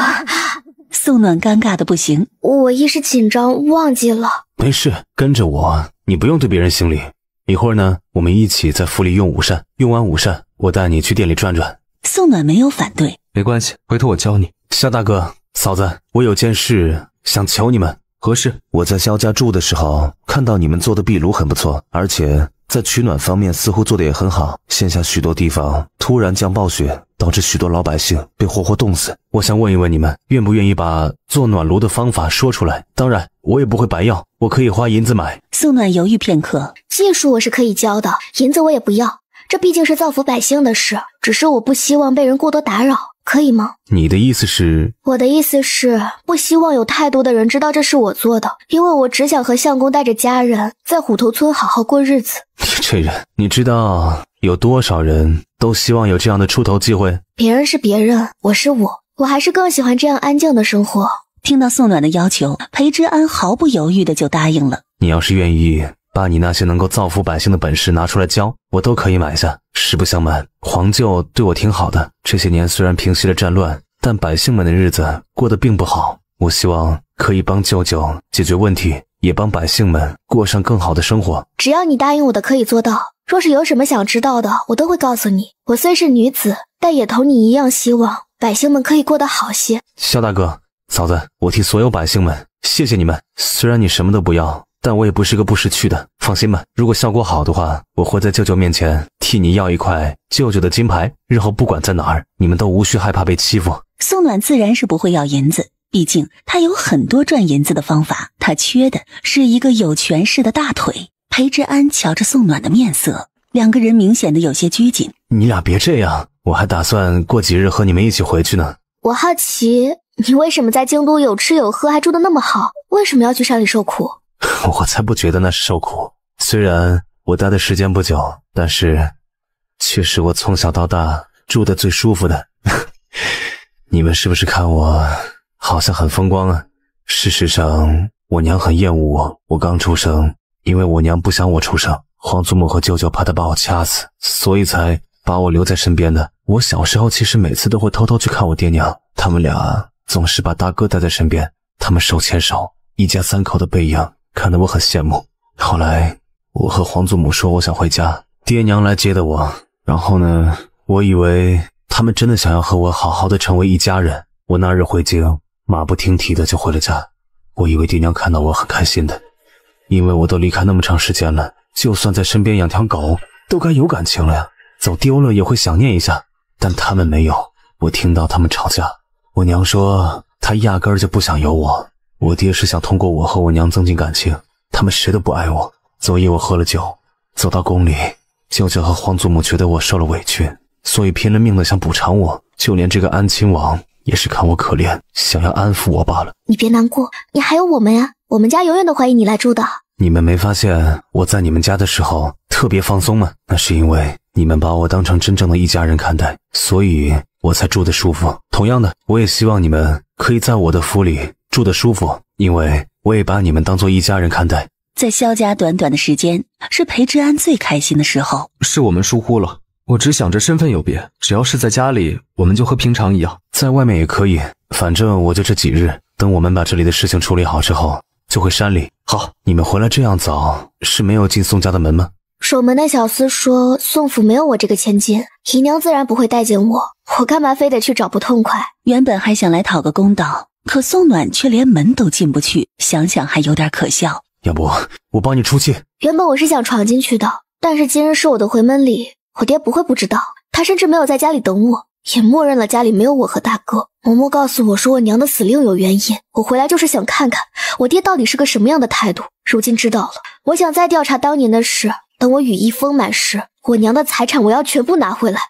宋暖尴尬的不行，我一时紧张忘记了。没事，跟着我，你不用对别人行礼。一会儿呢，我们一起在府里用午膳。用完午膳，我带你去店里转转。宋暖没有反对。没关系，回头我教你。夏大哥，嫂子，我有件事想求你们。合适。我在萧家住的时候，看到你们做的壁炉很不错，而且在取暖方面似乎做的也很好。线下许多地方突然降暴雪，导致许多老百姓被活活冻死。我想问一问你们，愿不愿意把做暖炉的方法说出来？当然，我也不会白要，我可以花银子买。宋暖犹豫片刻，技术我是可以教的，银子我也不要。这毕竟是造福百姓的事，只是我不希望被人过多打扰。可以吗？你的意思是？我的意思是，不希望有太多的人知道这是我做的，因为我只想和相公带着家人在虎头村好好过日子。你这人，你知道有多少人都希望有这样的出头机会？别人是别人，我是我，我还是更喜欢这样安静的生活。听到宋暖的要求，裴之安毫不犹豫的就答应了。你要是愿意。把你那些能够造福百姓的本事拿出来教我，都可以买下。实不相瞒，皇舅对我挺好的。这些年虽然平息了战乱，但百姓们的日子过得并不好。我希望可以帮舅舅解决问题，也帮百姓们过上更好的生活。只要你答应我的，可以做到。若是有什么想知道的，我都会告诉你。我虽是女子，但也同你一样，希望百姓们可以过得好些。肖大哥、嫂子，我替所有百姓们谢谢你们。虽然你什么都不要。但我也不是个不识趣的，放心吧。如果效果好的话，我会在舅舅面前替你要一块舅舅的金牌。日后不管在哪儿，你们都无需害怕被欺负。宋暖自然是不会要银子，毕竟他有很多赚银子的方法。他缺的是一个有权势的大腿。裴之安瞧着宋暖的面色，两个人明显的有些拘谨。你俩别这样，我还打算过几日和你们一起回去呢。我好奇，你为什么在京都有吃有喝，还住的那么好，为什么要去山里受苦？*laughs* 我才不觉得那是受苦。虽然我待的时间不久，但是却是我从小到大住的最舒服的。*laughs* 你们是不是看我好像很风光啊？事实上，我娘很厌恶我。我刚出生，因为我娘不想我出生，皇祖母和舅舅怕她把我掐死，所以才把我留在身边的。我小时候其实每次都会偷偷去看我爹娘，他们俩总是把大哥带在身边，他们手牵手，一家三口的背影。看得我很羡慕。后来我和皇祖母说我想回家，爹娘来接的我。然后呢，我以为他们真的想要和我好好的成为一家人。我那日回京，马不停蹄的就回了家。我以为爹娘看到我很开心的，因为我都离开那么长时间了，就算在身边养条狗都该有感情了呀，走丢了也会想念一下。但他们没有。我听到他们吵架，我娘说她压根儿就不想有我。我爹是想通过我和我娘增进感情，他们谁都不爱我，所以，我喝了酒，走到宫里，舅舅和皇祖母觉得我受了委屈，所以拼了命的想补偿我，就连这个安亲王也是看我可怜，想要安抚我罢了。你别难过，你还有我们呀，我们家永远都欢迎你来住的。你们没发现我在你们家的时候特别放松吗？那是因为你们把我当成真正的一家人看待，所以我才住得舒服。同样的，我也希望你们可以在我的府里。住的舒服，因为我也把你们当做一家人看待。在萧家短短的时间，是裴之安最开心的时候。是我们疏忽了，我只想着身份有别，只要是在家里，我们就和平常一样，在外面也可以。反正我就这几日，等我们把这里的事情处理好之后，就回山里。好，你们回来这样早，是没有进宋家的门吗？守门的小厮说，宋府没有我这个千金，姨娘自然不会待见我。我干嘛非得去找不痛快？原本还想来讨个公道。可宋暖却连门都进不去，想想还有点可笑。要不我帮你出气？原本我是想闯进去的，但是今日是我的回门礼，我爹不会不知道。他甚至没有在家里等我，也默认了家里没有我和大哥。嬷嬷告诉我说我娘的死另有原因。我回来就是想看看我爹到底是个什么样的态度。如今知道了，我想再调查当年的事。等我羽翼丰满时，我娘的财产我要全部拿回来，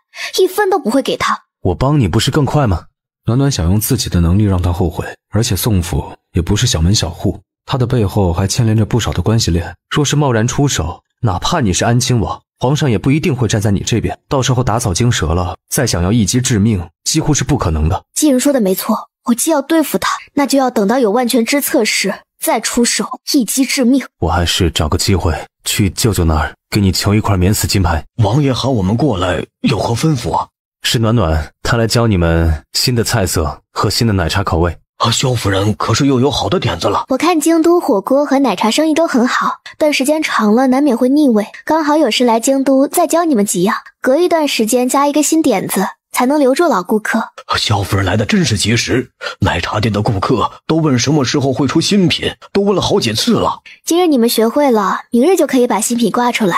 一分都不会给他。我帮你不是更快吗？暖暖想用自己的能力让他后悔，而且宋府也不是小门小户，他的背后还牵连着不少的关系链。若是贸然出手，哪怕你是安亲王，皇上也不一定会站在你这边。到时候打草惊蛇了，再想要一击致命，几乎是不可能的。季然说的没错，我既要对付他，那就要等到有万全之策时再出手，一击致命。我还是找个机会去舅舅那儿，给你求一块免死金牌。王爷喊我们过来有何吩咐啊？是暖暖，她来教你们新的菜色和新的奶茶口味。啊，萧夫人可是又有好的点子了。我看京都火锅和奶茶生意都很好，但时间长了难免会腻味。刚好有事来京都，再教你们几样，隔一段时间加一个新点子。才能留住老顾客。肖夫人来的真是及时，奶茶店的顾客都问什么时候会出新品，都问了好几次了。今日你们学会了，明日就可以把新品挂出来。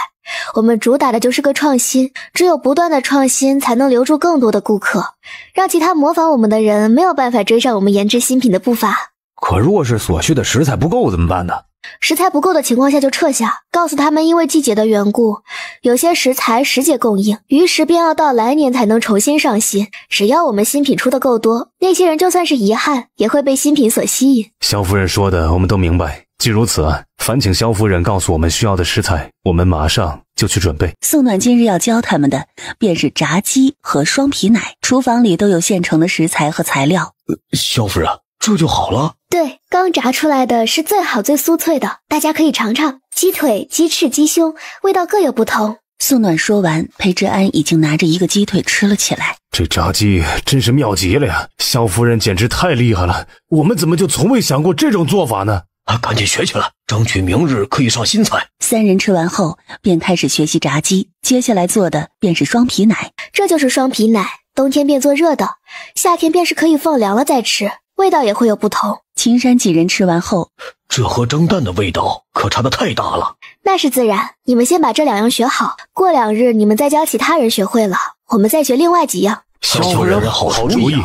我们主打的就是个创新，只有不断的创新，才能留住更多的顾客，让其他模仿我们的人没有办法追上我们研制新品的步伐。可若是所需的食材不够怎么办呢？食材不够的情况下就撤下，告诉他们因为季节的缘故，有些食材时节供应，于是便要到来年才能重新上新。只要我们新品出的够多，那些人就算是遗憾，也会被新品所吸引。萧夫人说的我们都明白，既如此，烦请萧夫人告诉我们需要的食材，我们马上就去准备。宋暖今日要教他们的便是炸鸡和双皮奶，厨房里都有现成的食材和材料。萧夫人，这就好了。对，刚炸出来的是最好最酥脆的，大家可以尝尝。鸡腿、鸡翅、鸡胸，味道各有不同。素暖说完，裴之安已经拿着一个鸡腿吃了起来。这炸鸡真是妙极了呀！肖夫人简直太厉害了，我们怎么就从未想过这种做法呢？啊，赶紧学起来，争取明日可以上新菜。三人吃完后，便开始学习炸鸡。接下来做的便是双皮奶，这就是双皮奶，冬天便做热的，夏天便是可以放凉了再吃。味道也会有不同。青山几人吃完后，这和蒸蛋的味道可差的太大了。那是自然，你们先把这两样学好，过两日你们再教其他人学会了，我们再学另外几样。小人好主意，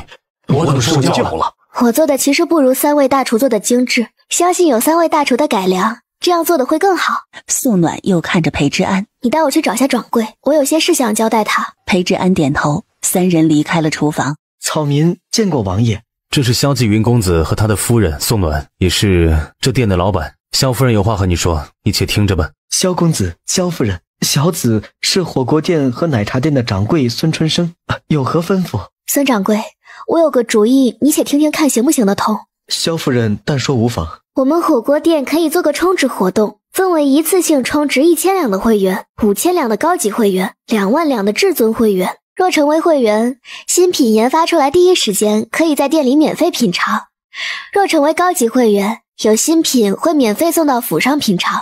我等受教了。我做的其实不如三位大厨做的精致，相信有三位大厨的改良，这样做的会更好。素暖又看着裴之安，你带我去找下掌柜，我有些事想交代他。裴之安点头，三人离开了厨房。草民见过王爷。这是萧霁云公子和他的夫人宋暖，也是这店的老板。萧夫人有话和你说，你且听着吧。萧公子、萧夫人，小子是火锅店和奶茶店的掌柜孙春生，有何吩咐？孙掌柜，我有个主意，你且听听看，行不行得通？萧夫人，但说无妨。我们火锅店可以做个充值活动，分为一次性充值一千两的会员、五千两的高级会员、两万两的至尊会员。若成为会员，新品研发出来第一时间可以在店里免费品尝；若成为高级会员，有新品会免费送到府上品尝；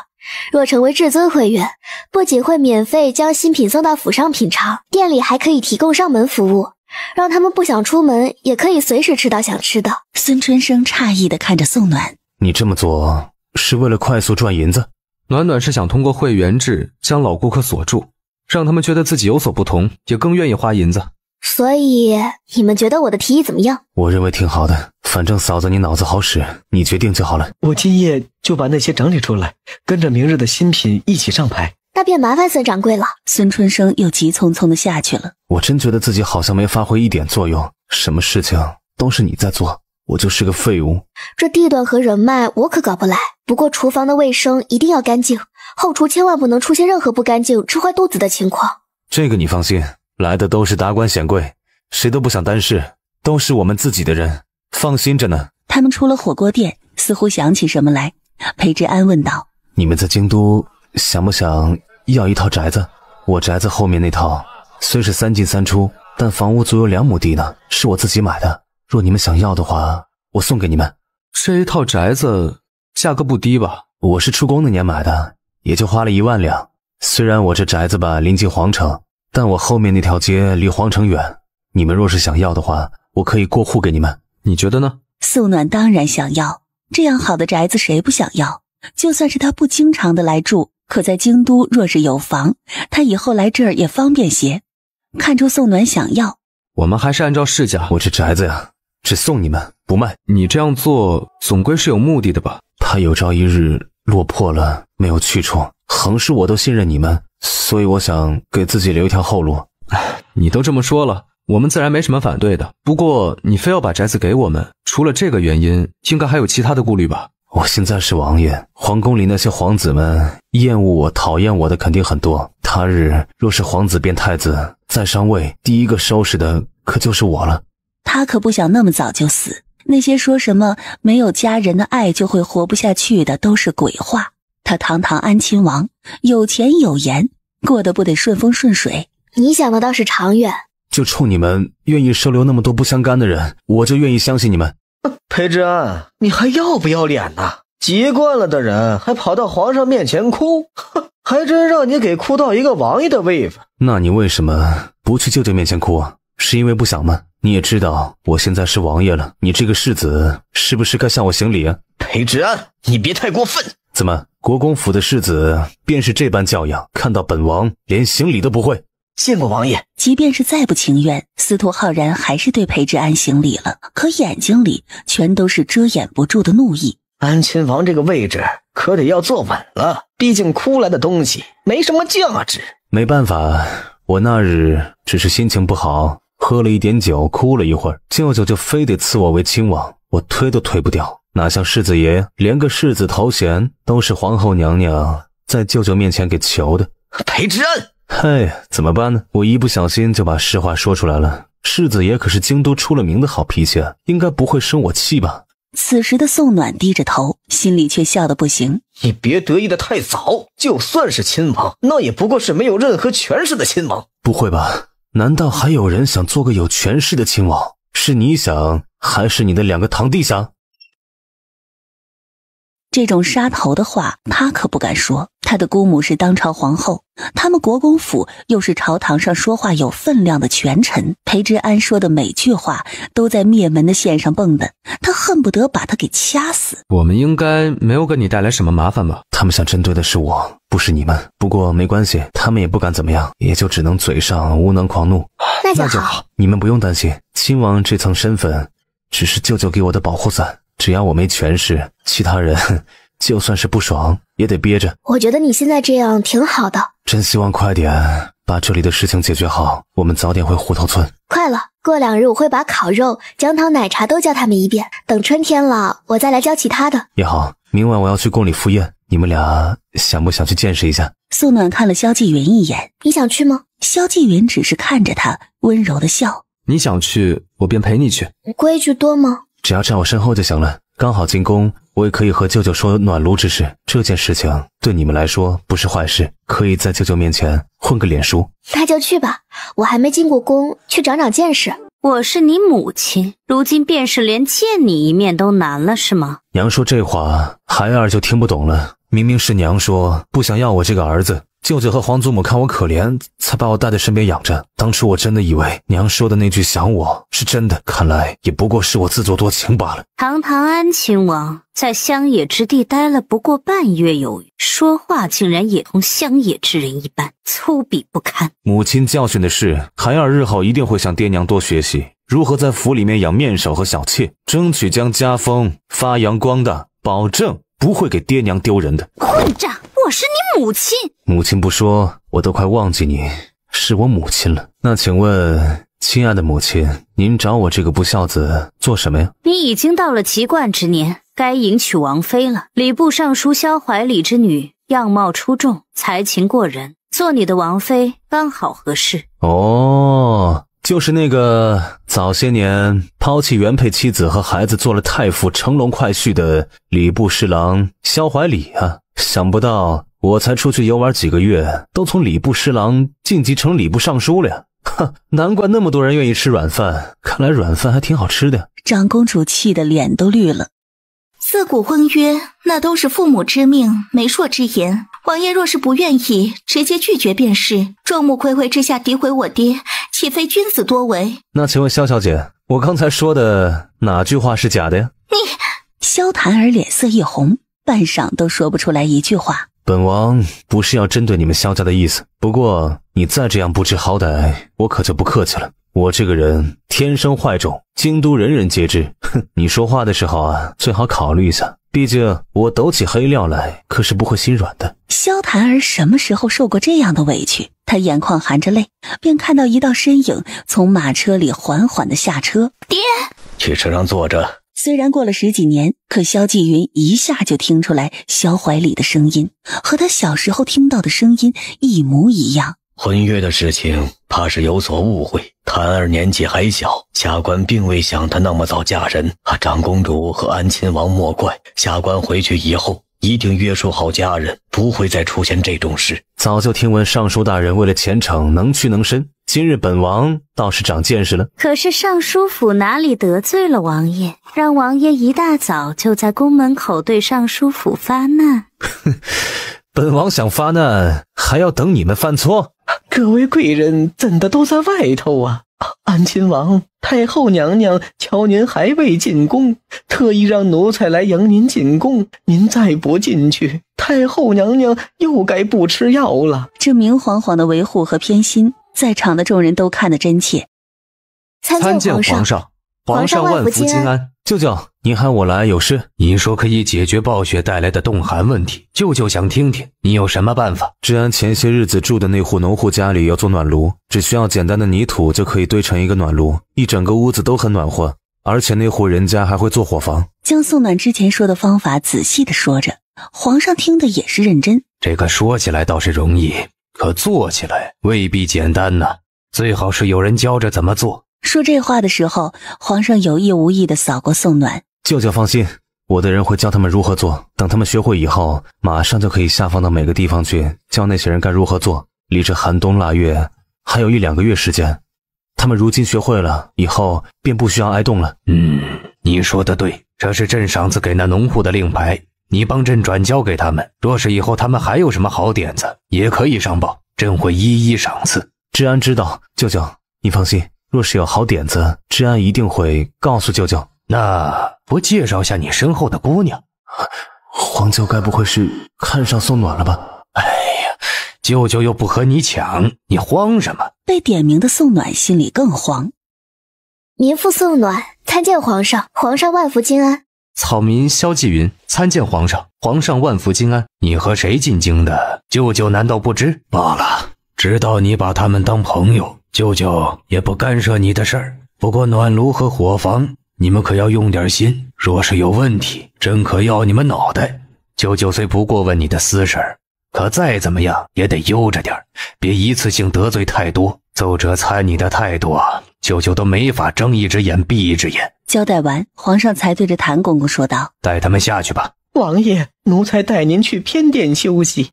若成为至尊会员，不仅会免费将新品送到府上品尝，店里还可以提供上门服务，让他们不想出门也可以随时吃到想吃的。孙春生诧异的看着宋暖：“你这么做是为了快速赚银子？暖暖是想通过会员制将老顾客锁住。”让他们觉得自己有所不同，也更愿意花银子。所以你们觉得我的提议怎么样？我认为挺好的。反正嫂子你脑子好使，你决定就好了。我今夜就把那些整理出来，跟着明日的新品一起上牌。那便麻烦孙掌柜了。孙春生又急匆匆的下去了。我真觉得自己好像没发挥一点作用，什么事情都是你在做，我就是个废物。这地段和人脉我可搞不来，不过厨房的卫生一定要干净。后厨千万不能出现任何不干净、吃坏肚子的情况。这个你放心，来的都是达官显贵，谁都不想单事，都是我们自己的人，放心着呢。他们出了火锅店，似乎想起什么来，裴之安问道：“你们在京都想不想要一套宅子？我宅子后面那套虽是三进三出，但房屋足有两亩地呢，是我自己买的。若你们想要的话，我送给你们。这一套宅子价格不低吧？我是出宫那年买的。”也就花了一万两。虽然我这宅子吧临近皇城，但我后面那条街离皇城远。你们若是想要的话，我可以过户给你们。你觉得呢？宋暖当然想要，这样好的宅子谁不想要？就算是他不经常的来住，可在京都若是有房，他以后来这儿也方便些。看出宋暖想要，我们还是按照市价。我这宅子呀，只送你们不卖。你这样做总归是有目的的吧？他有朝一日。落魄了，没有去处。横竖我都信任你们，所以我想给自己留一条后路。你都这么说了，我们自然没什么反对的。不过你非要把宅子给我们，除了这个原因，应该还有其他的顾虑吧？我现在是王爷，皇宫里那些皇子们厌恶我、讨厌我的肯定很多。他日若是皇子变太子，再上位第一个收拾的可就是我了。他可不想那么早就死。那些说什么没有家人的爱就会活不下去的，都是鬼话。他堂堂安亲王，有钱有颜，过得不得顺风顺水。你想的倒是长远，就冲你们愿意收留那么多不相干的人，我就愿意相信你们。*laughs* 裴之安，你还要不要脸呢？习惯了的人，还跑到皇上面前哭，哼，*laughs* 还真让你给哭到一个王爷的位分。那你为什么不去舅舅面前哭啊？是因为不想吗？你也知道我现在是王爷了，你这个世子是不是该向我行礼啊？裴之安，你别太过分！怎么，国公府的世子便是这般教养？看到本王连行礼都不会？见过王爷。即便是再不情愿，司徒浩然还是对裴之安行礼了，可眼睛里全都是遮掩不住的怒意。安亲王这个位置可得要坐稳了，毕竟哭来的东西没什么价值。没办法，我那日只是心情不好。喝了一点酒，哭了一会儿，舅舅就非得赐我为亲王，我推都推不掉。哪像世子爷，连个世子头衔都是皇后娘娘在舅舅面前给求的。裴之恩，嗨，怎么办呢？我一不小心就把实话说出来了。世子爷可是京都出了名的好脾气，应该不会生我气吧？此时的宋暖低着头，心里却笑得不行。你别得意的太早，就算是亲王，那也不过是没有任何权势的亲王。不会吧？难道还有人想做个有权势的亲王？是你想，还是你的两个堂弟想？这种杀头的话，他可不敢说。他的姑母是当朝皇后，他们国公府又是朝堂上说话有分量的权臣。裴之安说的每句话都在灭门的线上蹦的，他恨不得把他给掐死。我们应该没有给你带来什么麻烦吧？他们想针对的是我。不是你们，不过没关系，他们也不敢怎么样，也就只能嘴上无能狂怒。那就好，你们不用担心。亲王这层身份，只是舅舅给我的保护伞，只要我没权势，其他人 *laughs* 就算是不爽也得憋着。我觉得你现在这样挺好的，真希望快点把这里的事情解决好，我们早点回胡头村。快了，过两日我会把烤肉、姜汤、奶茶都教他们一遍，等春天了，我再来教其他的。也好，明晚我要去宫里赴宴。你们俩想不想去见识一下？素暖看了萧霁云一眼，你想去吗？萧霁云只是看着他，温柔的笑。你想去，我便陪你去。规矩多吗？只要站我身后就行了。刚好进宫，我也可以和舅舅说暖炉之事。这件事情对你们来说不是坏事，可以在舅舅面前混个脸熟。那就去吧，我还没进过宫，去长长见识。我是你母亲，如今便是连见你一面都难了，是吗？娘说这话，孩儿就听不懂了。明明是娘说不想要我这个儿子，舅舅和皇祖母看我可怜，才把我带在身边养着。当初我真的以为娘说的那句想我是真的，看来也不过是我自作多情罢了。堂堂安亲王在乡野之地待了不过半月有余，说话竟然也同乡野之人一般粗鄙不堪。母亲教训的是，孩儿日后一定会向爹娘多学习，如何在府里面养面首和小妾，争取将家风发扬光大，保证。不会给爹娘丢人的，混账！我是你母亲，母亲不说，我都快忘记你是我母亲了。那请问，亲爱的母亲，您找我这个不孝子做什么呀？你已经到了及冠之年，该迎娶王妃了。礼部尚书萧怀礼之女，样貌出众，才情过人，做你的王妃刚好合适。哦。就是那个早些年抛弃原配妻子和孩子，做了太傅、乘龙快婿的礼部侍郎萧怀礼啊！想不到我才出去游玩几个月，都从礼部侍郎晋级成礼部尚书了呀！哼，*laughs* 难怪那么多人愿意吃软饭，看来软饭还挺好吃的。长公主气得脸都绿了。自古婚约那都是父母之命、媒妁之言。王爷若是不愿意，直接拒绝便是。众目睽睽之下诋毁我爹，岂非君子多为？那请问萧小姐，我刚才说的哪句话是假的呀？你，萧檀儿脸色一红，半晌都说不出来一句话。本王不是要针对你们萧家的意思，不过你再这样不知好歹，我可就不客气了。我这个人天生坏种，京都人人皆知。哼，你说话的时候啊，最好考虑一下。毕竟我抖起黑料来，可是不会心软的。萧檀儿什么时候受过这样的委屈？他眼眶含着泪，便看到一道身影从马车里缓缓的下车。爹，去车上坐着。虽然过了十几年，可萧霁云一下就听出来萧怀里的声音和他小时候听到的声音一模一样。婚约的事情，怕是有所误会。谭儿年纪还小，下官并未想她那么早嫁人。啊，长公主和安亲王莫怪，下官回去以后一定约束好家人，不会再出现这种事。早就听闻尚书大人为了前程能屈能伸，今日本王倒是长见识了。可是尚书府哪里得罪了王爷，让王爷一大早就在宫门口对尚书府发难？哼，*laughs* 本王想发难，还要等你们犯错。各位贵人怎的都在外头啊？安亲王、太后娘娘瞧您还未进宫，特意让奴才来迎您进宫。您再不进去，太后娘娘又该不吃药了。这明晃晃的维护和偏心，在场的众人都看得真切。参见皇上，皇上万福金安。舅舅，你喊我来有事？你说可以解决暴雪带来的冻寒问题。舅舅想听听你有什么办法。治安前些日子住的那户农户家里要做暖炉，只需要简单的泥土就可以堆成一个暖炉，一整个屋子都很暖和。而且那户人家还会做火房。将送暖之前说的方法仔细的说着，皇上听的也是认真。这个说起来倒是容易，可做起来未必简单呢。最好是有人教着怎么做。说这话的时候，皇上有意无意的扫过宋暖。舅舅放心，我的人会教他们如何做。等他们学会以后，马上就可以下放到每个地方去教那些人该如何做。离这寒冬腊月还有一两个月时间，他们如今学会了以后，便不需要挨冻了。嗯，你说的对，这是朕赏赐给那农户的令牌，你帮朕转交给他们。若是以后他们还有什么好点子，也可以上报，朕会一一赏赐。治安知道，舅舅你放心。若是有好点子，知安一定会告诉舅舅。那不介绍一下你身后的姑娘？皇舅该不会是看上宋暖了吧？哎呀，舅舅又不和你抢，你慌什么？被点名的宋暖心里更慌。民妇宋暖参见皇上，皇上万福金安。草民萧继云参见皇上，皇上万福金安。你和谁进京的？舅舅难道不知？罢了，知道你把他们当朋友。舅舅也不干涉你的事儿，不过暖炉和火房，你们可要用点心。若是有问题，朕可要你们脑袋。舅舅虽不过问你的私事儿，可再怎么样也得悠着点儿，别一次性得罪太多。奏折参你的太多，舅舅都没法睁一只眼闭一只眼。交代完，皇上才对着谭公公说道：“带他们下去吧。”王爷，奴才带您去偏殿休息。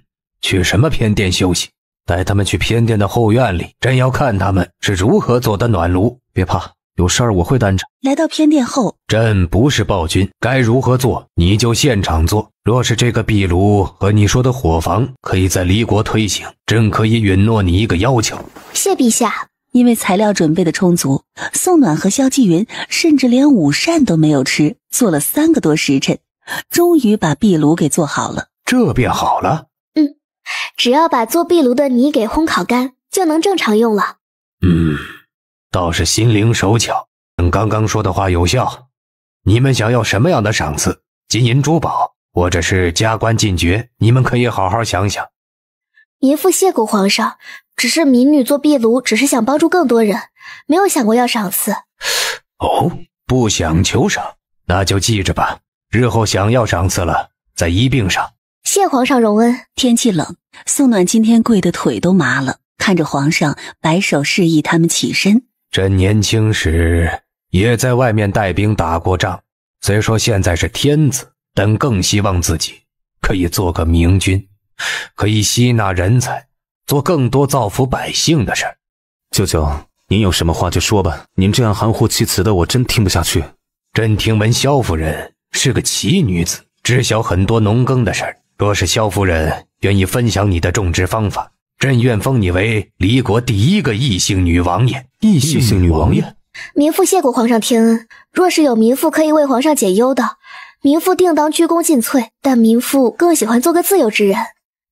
*clears throat* 去什么偏殿休息？带他们去偏殿的后院里，朕要看他们是如何做的暖炉。别怕，有事儿我会担着。来到偏殿后，朕不是暴君，该如何做你就现场做。若是这个壁炉和你说的火房可以在离国推行，朕可以允诺你一个要求。谢陛下。因为材料准备的充足，宋暖和萧霁云甚至连午膳都没有吃，做了三个多时辰，终于把壁炉给做好了。这便好了。只要把做壁炉的泥给烘烤干，就能正常用了。嗯，倒是心灵手巧。等刚刚说的话有效，你们想要什么样的赏赐？金银珠宝，或者是加官进爵？你们可以好好想想。民妇谢过皇上，只是民女做壁炉，只是想帮助更多人，没有想过要赏赐。哦，不想求赏，那就记着吧。日后想要赏赐了，再医病上。谢皇上荣恩。天气冷。宋暖今天跪得腿都麻了，看着皇上摆手示意他们起身。朕年轻时也在外面带兵打过仗，虽说现在是天子，但更希望自己可以做个明君，可以吸纳人才，做更多造福百姓的事儿。舅舅，您有什么话就说吧，您这样含糊其辞的，我真听不下去。朕听闻萧夫人是个奇女子，知晓很多农耕的事儿。若是萧夫人愿意分享你的种植方法，朕愿封你为离国第一个异姓女王爷。异姓女王爷，民妇谢过皇上天恩。若是有民妇可以为皇上解忧的，民妇定当鞠躬尽瘁。但民妇更喜欢做个自由之人。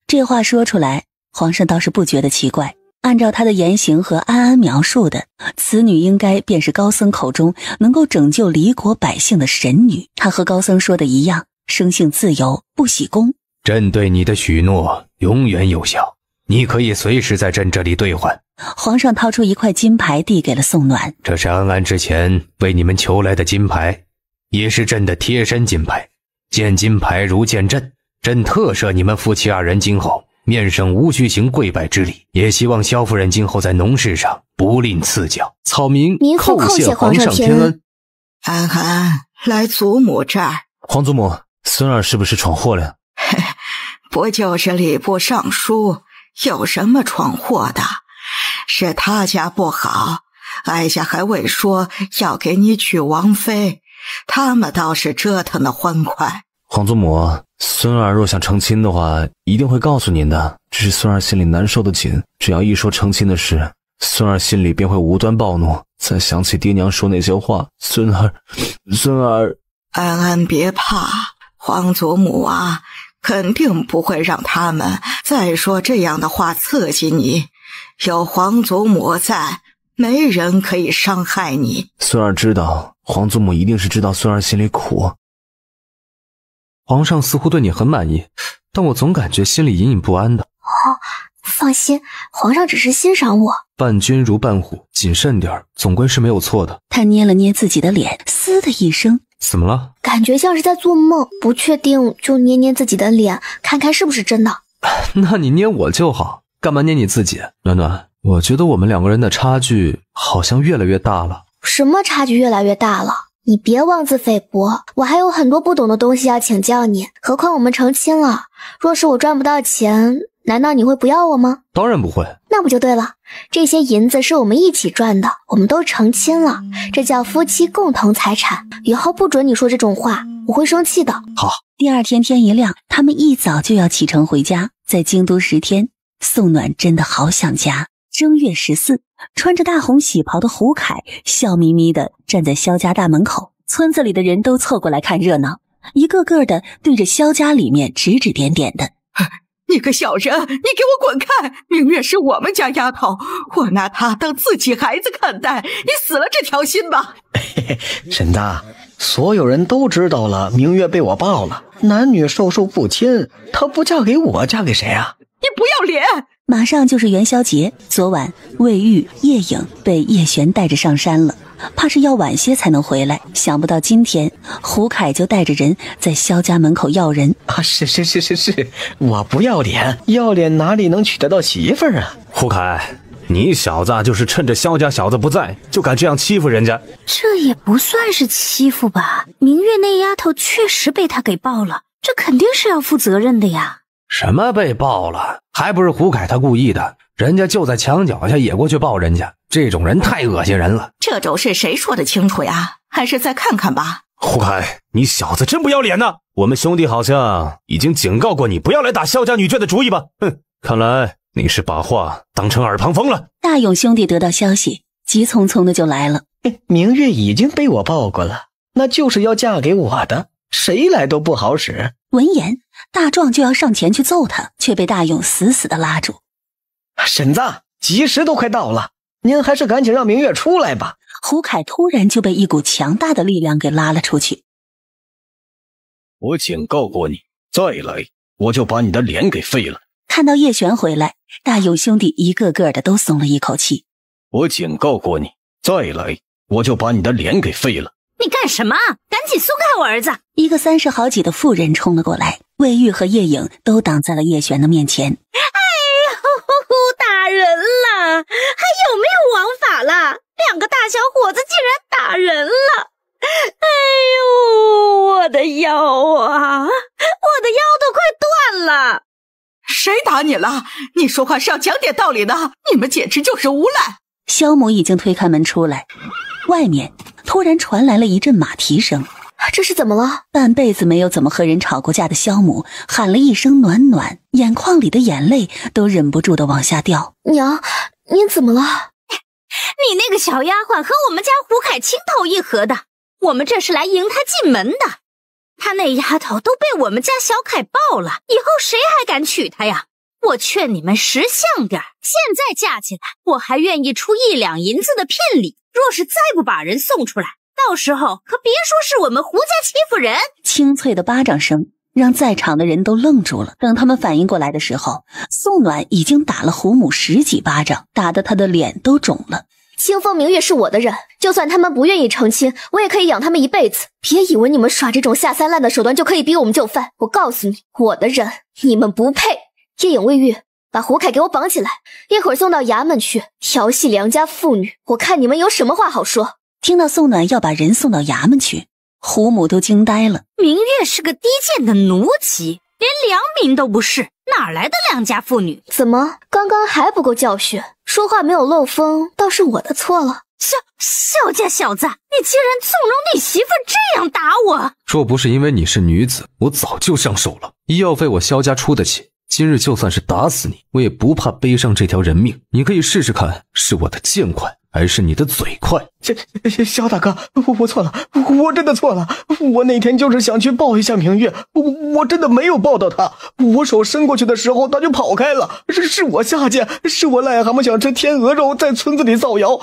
这话说出来，皇上倒是不觉得奇怪。按照他的言行和安安描述的，此女应该便是高僧口中能够拯救离国百姓的神女。她和高僧说的一样，生性自由，不喜功。朕对你的许诺永远有效，你可以随时在朕这里兑换。皇上掏出一块金牌，递给了宋暖。这是安安之前为你们求来的金牌，也是朕的贴身金牌。见金牌如见朕，朕特赦你们夫妻二人，今后面圣无需行跪拜之礼。也希望萧夫人今后在农事上不吝赐教。草民叩谢皇上天恩。安安来祖母这儿。皇祖母，孙儿是不是闯祸了？*laughs* 不就是礼部尚书，有什么闯祸的？是他家不好，哀家还未说要给你娶王妃，他们倒是折腾的欢快。皇祖母，孙儿若想成亲的话，一定会告诉您的。只是孙儿心里难受的紧，只要一说成亲的事，孙儿心里便会无端暴怒。再想起爹娘说那些话，孙儿，孙儿，安安别怕，皇祖母啊。肯定不会让他们再说这样的话刺激你。有皇祖母在，没人可以伤害你。孙儿知道，皇祖母一定是知道孙儿心里苦。皇上似乎对你很满意，但我总感觉心里隐隐不安的。放心，皇上只是欣赏我。伴君如伴虎，谨慎点儿，总归是没有错的。他捏了捏自己的脸，嘶的一声，怎么了？感觉像是在做梦，不确定就捏捏自己的脸，看看是不是真的。*laughs* 那你捏我就好，干嘛捏你自己？暖暖，我觉得我们两个人的差距好像越来越大了。什么差距越来越大了？你别妄自菲薄，我还有很多不懂的东西要请教你。何况我们成亲了，若是我赚不到钱。难道你会不要我吗？当然不会，那不就对了。这些银子是我们一起赚的，我们都成亲了，这叫夫妻共同财产。以后不准你说这种话，我会生气的。好，第二天天一亮，他们一早就要启程回家。在京都十天，宋暖真的好想家。正月十四，穿着大红喜袍的胡凯笑眯眯地站在萧家大门口，村子里的人都凑过来看热闹，一个个的对着萧家里面指指点点的。你个小人，你给我滚开！明月是我们家丫头，我拿她当自己孩子看待，你死了这条心吧。嘿嘿，婶子，所有人都知道了，明月被我抱了，男女授受不亲，她不嫁给我，嫁给谁啊？你不要脸！马上就是元宵节，昨晚魏玉、叶影被叶璇带着上山了。怕是要晚些才能回来。想不到今天，胡凯就带着人在肖家门口要人啊！是是是是是，我不要脸，要脸哪里能娶得到媳妇儿啊？胡凯，你小子就是趁着肖家小子不在，就敢这样欺负人家？这也不算是欺负吧？明月那丫头确实被他给抱了，这肯定是要负责任的呀！什么被抱了？还不是胡凯他故意的，人家就在墙脚下也过去抱人家，这种人太恶心人了。这种事谁说得清楚呀？还是再看看吧。胡凯，你小子真不要脸呐！我们兄弟好像已经警告过你，不要来打肖家女眷的主意吧？哼，看来你是把话当成耳旁风了。大勇兄弟得到消息，急匆匆的就来了。明月已经被我抱过了，那就是要嫁给我的，谁来都不好使。闻言。大壮就要上前去揍他，却被大勇死死的拉住。婶子，吉时都快到了，您还是赶紧让明月出来吧。胡凯突然就被一股强大的力量给拉了出去。我警告过你，再来，我就把你的脸给废了。看到叶璇回来，大勇兄弟一个个的都松了一口气。我警告过你，再来，我就把你的脸给废了。你干什么？赶紧松开我儿子！一个三十好几的妇人冲了过来。魏玉和叶影都挡在了叶璇的面前。哎呦，打人了，还有没有王法了？两个大小伙子竟然打人了！哎呦，我的腰啊，我的腰都快断了！谁打你了？你说话是要讲点道理的，你们简直就是无赖！肖母已经推开门出来，外面突然传来了一阵马蹄声。这是怎么了？半辈子没有怎么和人吵过架的肖母喊了一声“暖暖”，眼眶里的眼泪都忍不住的往下掉。娘，您怎么了？*laughs* 你那个小丫鬟和我们家胡凯情投意合的，我们这是来迎他进门的。他那丫头都被我们家小凯抱了，以后谁还敢娶她呀？我劝你们识相点现在嫁进来，我还愿意出一两银子的聘礼。若是再不把人送出来。到时候可别说是我们胡家欺负人。清脆的巴掌声让在场的人都愣住了。等他们反应过来的时候，宋暖已经打了胡母十几巴掌，打得他的脸都肿了。清风明月是我的人，就算他们不愿意成亲，我也可以养他们一辈子。别以为你们耍这种下三滥的手段就可以逼我们就范。我告诉你，我的人你们不配。夜影未愈。把胡凯给我绑起来，一会儿送到衙门去调戏良家妇女。我看你们有什么话好说。听到宋暖要把人送到衙门去，胡母都惊呆了。明月是个低贱的奴籍，连良民都不是，哪来的良家妇女？怎么刚刚还不够教训？说话没有漏风，倒是我的错了。肖肖家小子，你竟然纵容你媳妇这样打我！若不是因为你是女子，我早就上手了。医药费我萧家出得起。今日就算是打死你，我也不怕背上这条人命。你可以试试看，是我的剑快，还是你的嘴快？这，肖大哥，我我错了，我真的错了。我那天就是想去抱一下明月，我我真的没有抱到他，我手伸过去的时候他就跑开了。是是我下贱，是我癞蛤蟆想吃天鹅肉，在村子里造谣。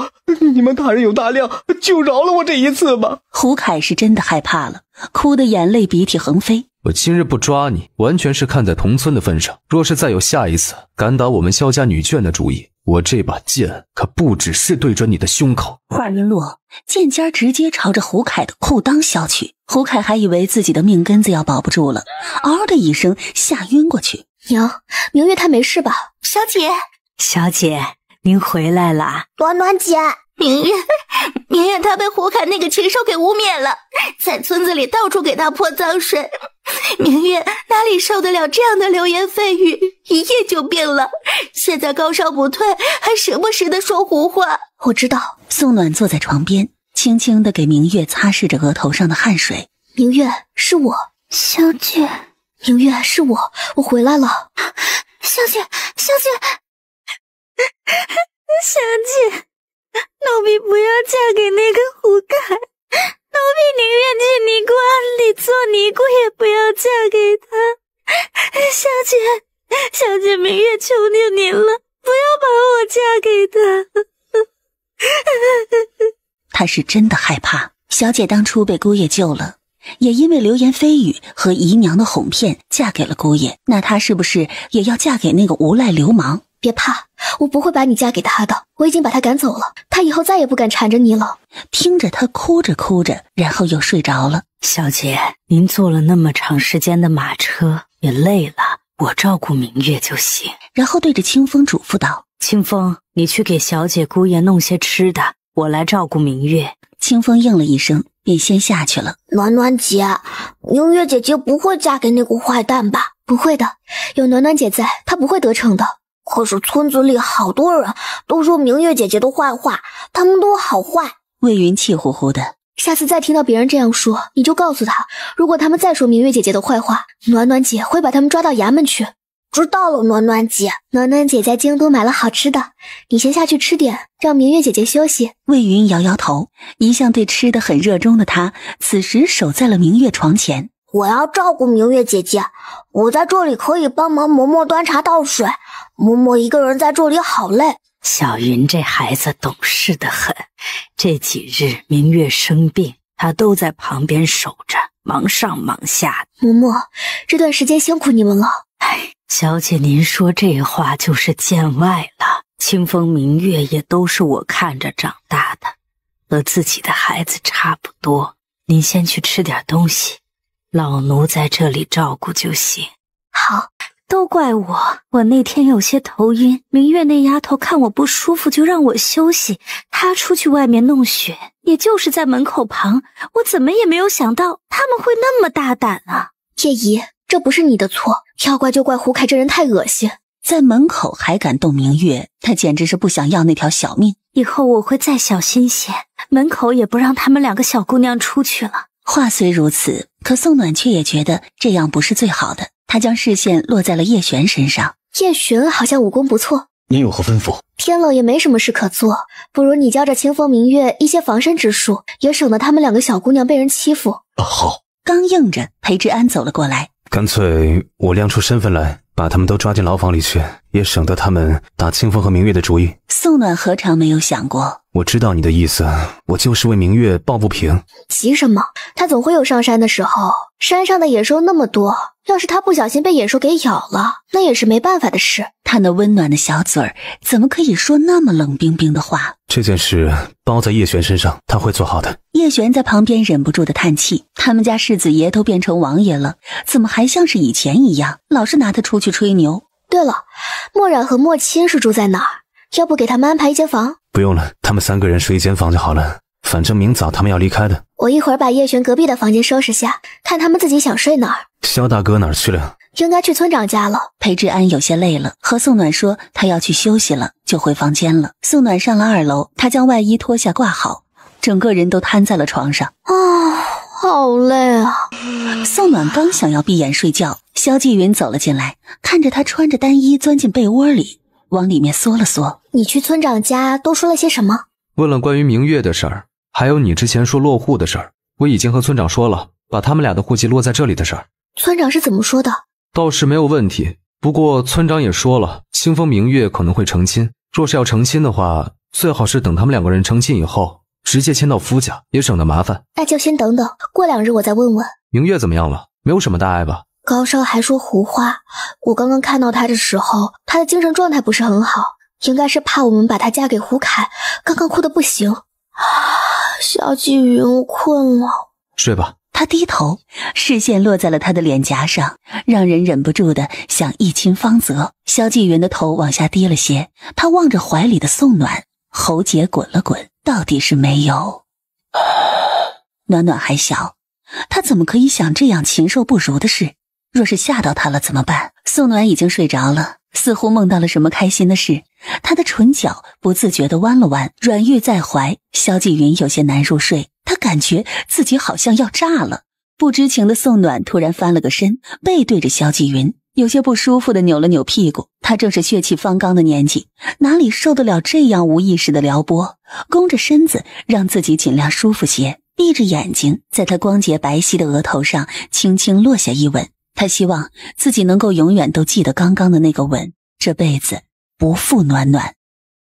你们大人有大量，就饶了我这一次吧。胡凯是真的害怕了，哭得眼泪鼻涕横飞。我今日不抓你，完全是看在同村的份上。若是再有下一次敢打我们萧家女眷的主意，我这把剑可不只是对准你的胸口。话音落，剑尖直接朝着胡凯的裤裆削去。胡凯还以为自己的命根子要保不住了，嗷的一声吓晕过去。娘，明月她没事吧？小姐，小姐，您回来啦，暖暖姐。明月，*laughs* 明月，他被胡凯那个禽兽给污蔑了，在村子里到处给他泼脏水。明月哪里受得了这样的流言蜚语，一夜就病了，现在高烧不退，还时不时的说胡话。我知道，宋暖坐在床边，轻轻的给明月擦拭着额头上的汗水。明月，是我，小姐。明月，是我，我回来了，小姐，小姐，小姐。奴婢不要嫁给那个胡亥，奴婢宁愿去尼姑庵里做尼姑，也不要嫁给他。小姐，小姐，明月求求您了，不要把我嫁给他。他是真的害怕。小姐当初被姑爷救了，也因为流言蜚语和姨娘的哄骗嫁给了姑爷，那她是不是也要嫁给那个无赖流氓？别怕，我不会把你嫁给他的。我已经把他赶走了，他以后再也不敢缠着你了。听着，他哭着哭着，然后又睡着了。小姐，您坐了那么长时间的马车，也累了，我照顾明月就行。然后对着清风嘱咐道：“清风，你去给小姐姑爷弄些吃的，我来照顾明月。”清风应了一声，便先下去了。暖暖姐，明月姐姐不会嫁给那个坏蛋吧？不会的，有暖暖姐在，她不会得逞的。可是村子里好多人都说明月姐姐的坏话，他们都好坏。魏云气呼呼的。下次再听到别人这样说，你就告诉他，如果他们再说明月姐姐的坏话，暖暖姐会把他们抓到衙门去。知道了，暖暖姐。暖暖姐在京都买了好吃的，你先下去吃点，让明月姐姐休息。魏云摇摇头，一向对吃的很热衷的她，此时守在了明月床前。我要照顾明月姐姐，我在这里可以帮忙嬷嬷端茶倒水。嬷嬷一个人在这里好累。小云这孩子懂事的很，这几日明月生病，她都在旁边守着，忙上忙下。嬷嬷，这段时间辛苦你们了。哎，小姐您说这话就是见外了。清风明月也都是我看着长大的，和自己的孩子差不多。您先去吃点东西，老奴在这里照顾就行。好。都怪我，我那天有些头晕。明月那丫头看我不舒服，就让我休息。她出去外面弄雪，也就是在门口旁。我怎么也没有想到他们会那么大胆啊！叶姨，这不是你的错，要怪就怪胡凯这人太恶心，在门口还敢动明月，他简直是不想要那条小命。以后我会再小心些，门口也不让他们两个小姑娘出去了。话虽如此，可宋暖却也觉得这样不是最好的。他将视线落在了叶璇身上，叶璇好像武功不错。您有何吩咐？天冷也没什么事可做，不如你教这清风明月一些防身之术，也省得他们两个小姑娘被人欺负。好。刚应着，裴之安走了过来，干脆我亮出身份来，把他们都抓进牢房里去。也省得他们打清风和明月的主意。宋暖何尝没有想过？我知道你的意思，我就是为明月抱不平。急什么？他总会有上山的时候。山上的野兽那么多，要是他不小心被野兽给咬了，那也是没办法的事。他那温暖的小嘴儿，怎么可以说那么冷冰冰的话？这件事包在叶璇身上，他会做好的。叶璇在旁边忍不住的叹气：他们家世子爷都变成王爷了，怎么还像是以前一样，老是拿他出去吹牛？对了，墨染和墨清是住在哪儿？要不给他们安排一间房？不用了，他们三个人睡一间房就好了。反正明早他们要离开的。我一会儿把叶璇隔壁的房间收拾下，看他们自己想睡哪儿。肖大哥哪儿去了？应该去村长家了。裴志安有些累了，和宋暖说他要去休息了，就回房间了。宋暖上了二楼，他将外衣脱下挂好，整个人都瘫在了床上。啊，好累啊！宋暖刚想要闭眼睡觉。萧继云走了进来，看着他穿着单衣钻进被窝里，往里面缩了缩。你去村长家都说了些什么？问了关于明月的事儿，还有你之前说落户的事儿。我已经和村长说了，把他们俩的户籍落在这里的事儿。村长是怎么说的？倒是没有问题。不过村长也说了，清风明月可能会成亲。若是要成亲的话，最好是等他们两个人成亲以后，直接迁到夫家，也省得麻烦。那就先等等，过两日我再问问明月怎么样了，没有什么大碍吧？高烧还说胡话。我刚刚看到他的时候，他的精神状态不是很好，应该是怕我们把他嫁给胡凯。刚刚哭的不行。萧季云困了，睡吧。他低头，视线落在了他的脸颊上，让人忍不住的想一亲芳泽。萧霁云的头往下低了些，他望着怀里的宋暖，喉结滚了滚，到底是没有。*sighs* 暖暖还小，他怎么可以想这样禽兽不如的事？若是吓到他了怎么办？宋暖已经睡着了，似乎梦到了什么开心的事，他的唇角不自觉的弯了弯。软玉在怀，萧霁云有些难入睡，他感觉自己好像要炸了。不知情的宋暖突然翻了个身，背对着萧霁云，有些不舒服的扭了扭屁股。他正是血气方刚的年纪，哪里受得了这样无意识的撩拨？弓着身子，让自己尽量舒服些，闭着眼睛，在他光洁白皙的额头上轻轻落下一吻。他希望自己能够永远都记得刚刚的那个吻，这辈子不负暖暖。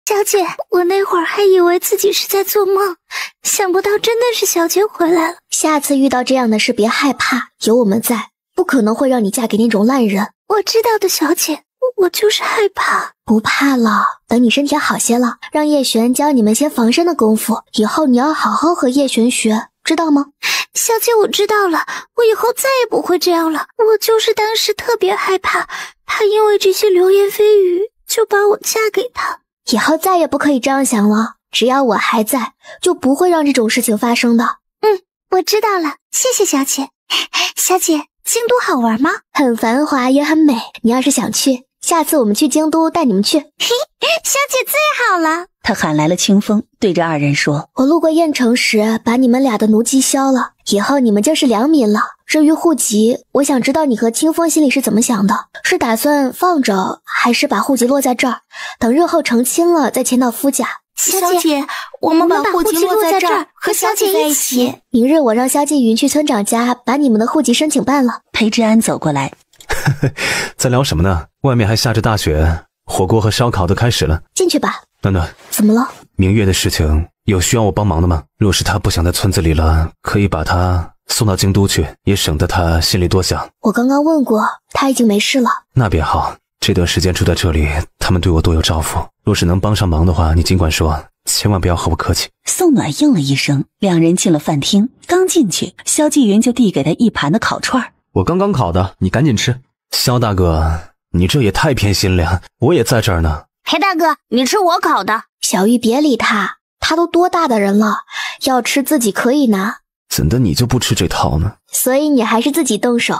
小姐，我那会儿还以为自己是在做梦，想不到真的是小姐回来了。下次遇到这样的事别害怕，有我们在，不可能会让你嫁给那种烂人。我知道的，小姐，我我就是害怕。不怕了，等你身体好些了，让叶璇教你们些防身的功夫，以后你要好好和叶璇学。知道吗，小姐？我知道了，我以后再也不会这样了。我就是当时特别害怕，怕因为这些流言蜚语就把我嫁给他。以后再也不可以这样想了。只要我还在，就不会让这种事情发生的。嗯，我知道了，谢谢小姐。*laughs* 小姐，京都好玩吗？很繁华，也很美。你要是想去。下次我们去京都，带你们去。小姐最好了。他喊来了清风，对着二人说：“我路过燕城时，把你们俩的奴籍消了，以后你们就是良民了。至于户籍，我想知道你和清风心里是怎么想的，是打算放着，还是把户籍落在这儿，等日后成亲了再迁到夫家？”小姐，我们把户籍落在这儿，和小姐一起。明日我让萧静云去村长家把你们的户籍申请办了。裴之安走过来。*laughs* 在聊什么呢？外面还下着大雪，火锅和烧烤都开始了，进去吧。暖暖，怎么了？明月的事情有需要我帮忙的吗？若是他不想在村子里了，可以把他送到京都去，也省得他心里多想。我刚刚问过，他已经没事了。那便好。这段时间住在这里，他们对我多有照拂。若是能帮上忙的话，你尽管说，千万不要和我客气。宋暖应了一声，两人进了饭厅。刚进去，萧霁云就递给他一盘的烤串儿。我刚刚烤的，你赶紧吃。肖大哥，你这也太偏心了。我也在这儿呢。裴大哥，你吃我烤的。小玉，别理他，他都多大的人了，要吃自己可以拿。怎的，你就不吃这套呢？所以你还是自己动手，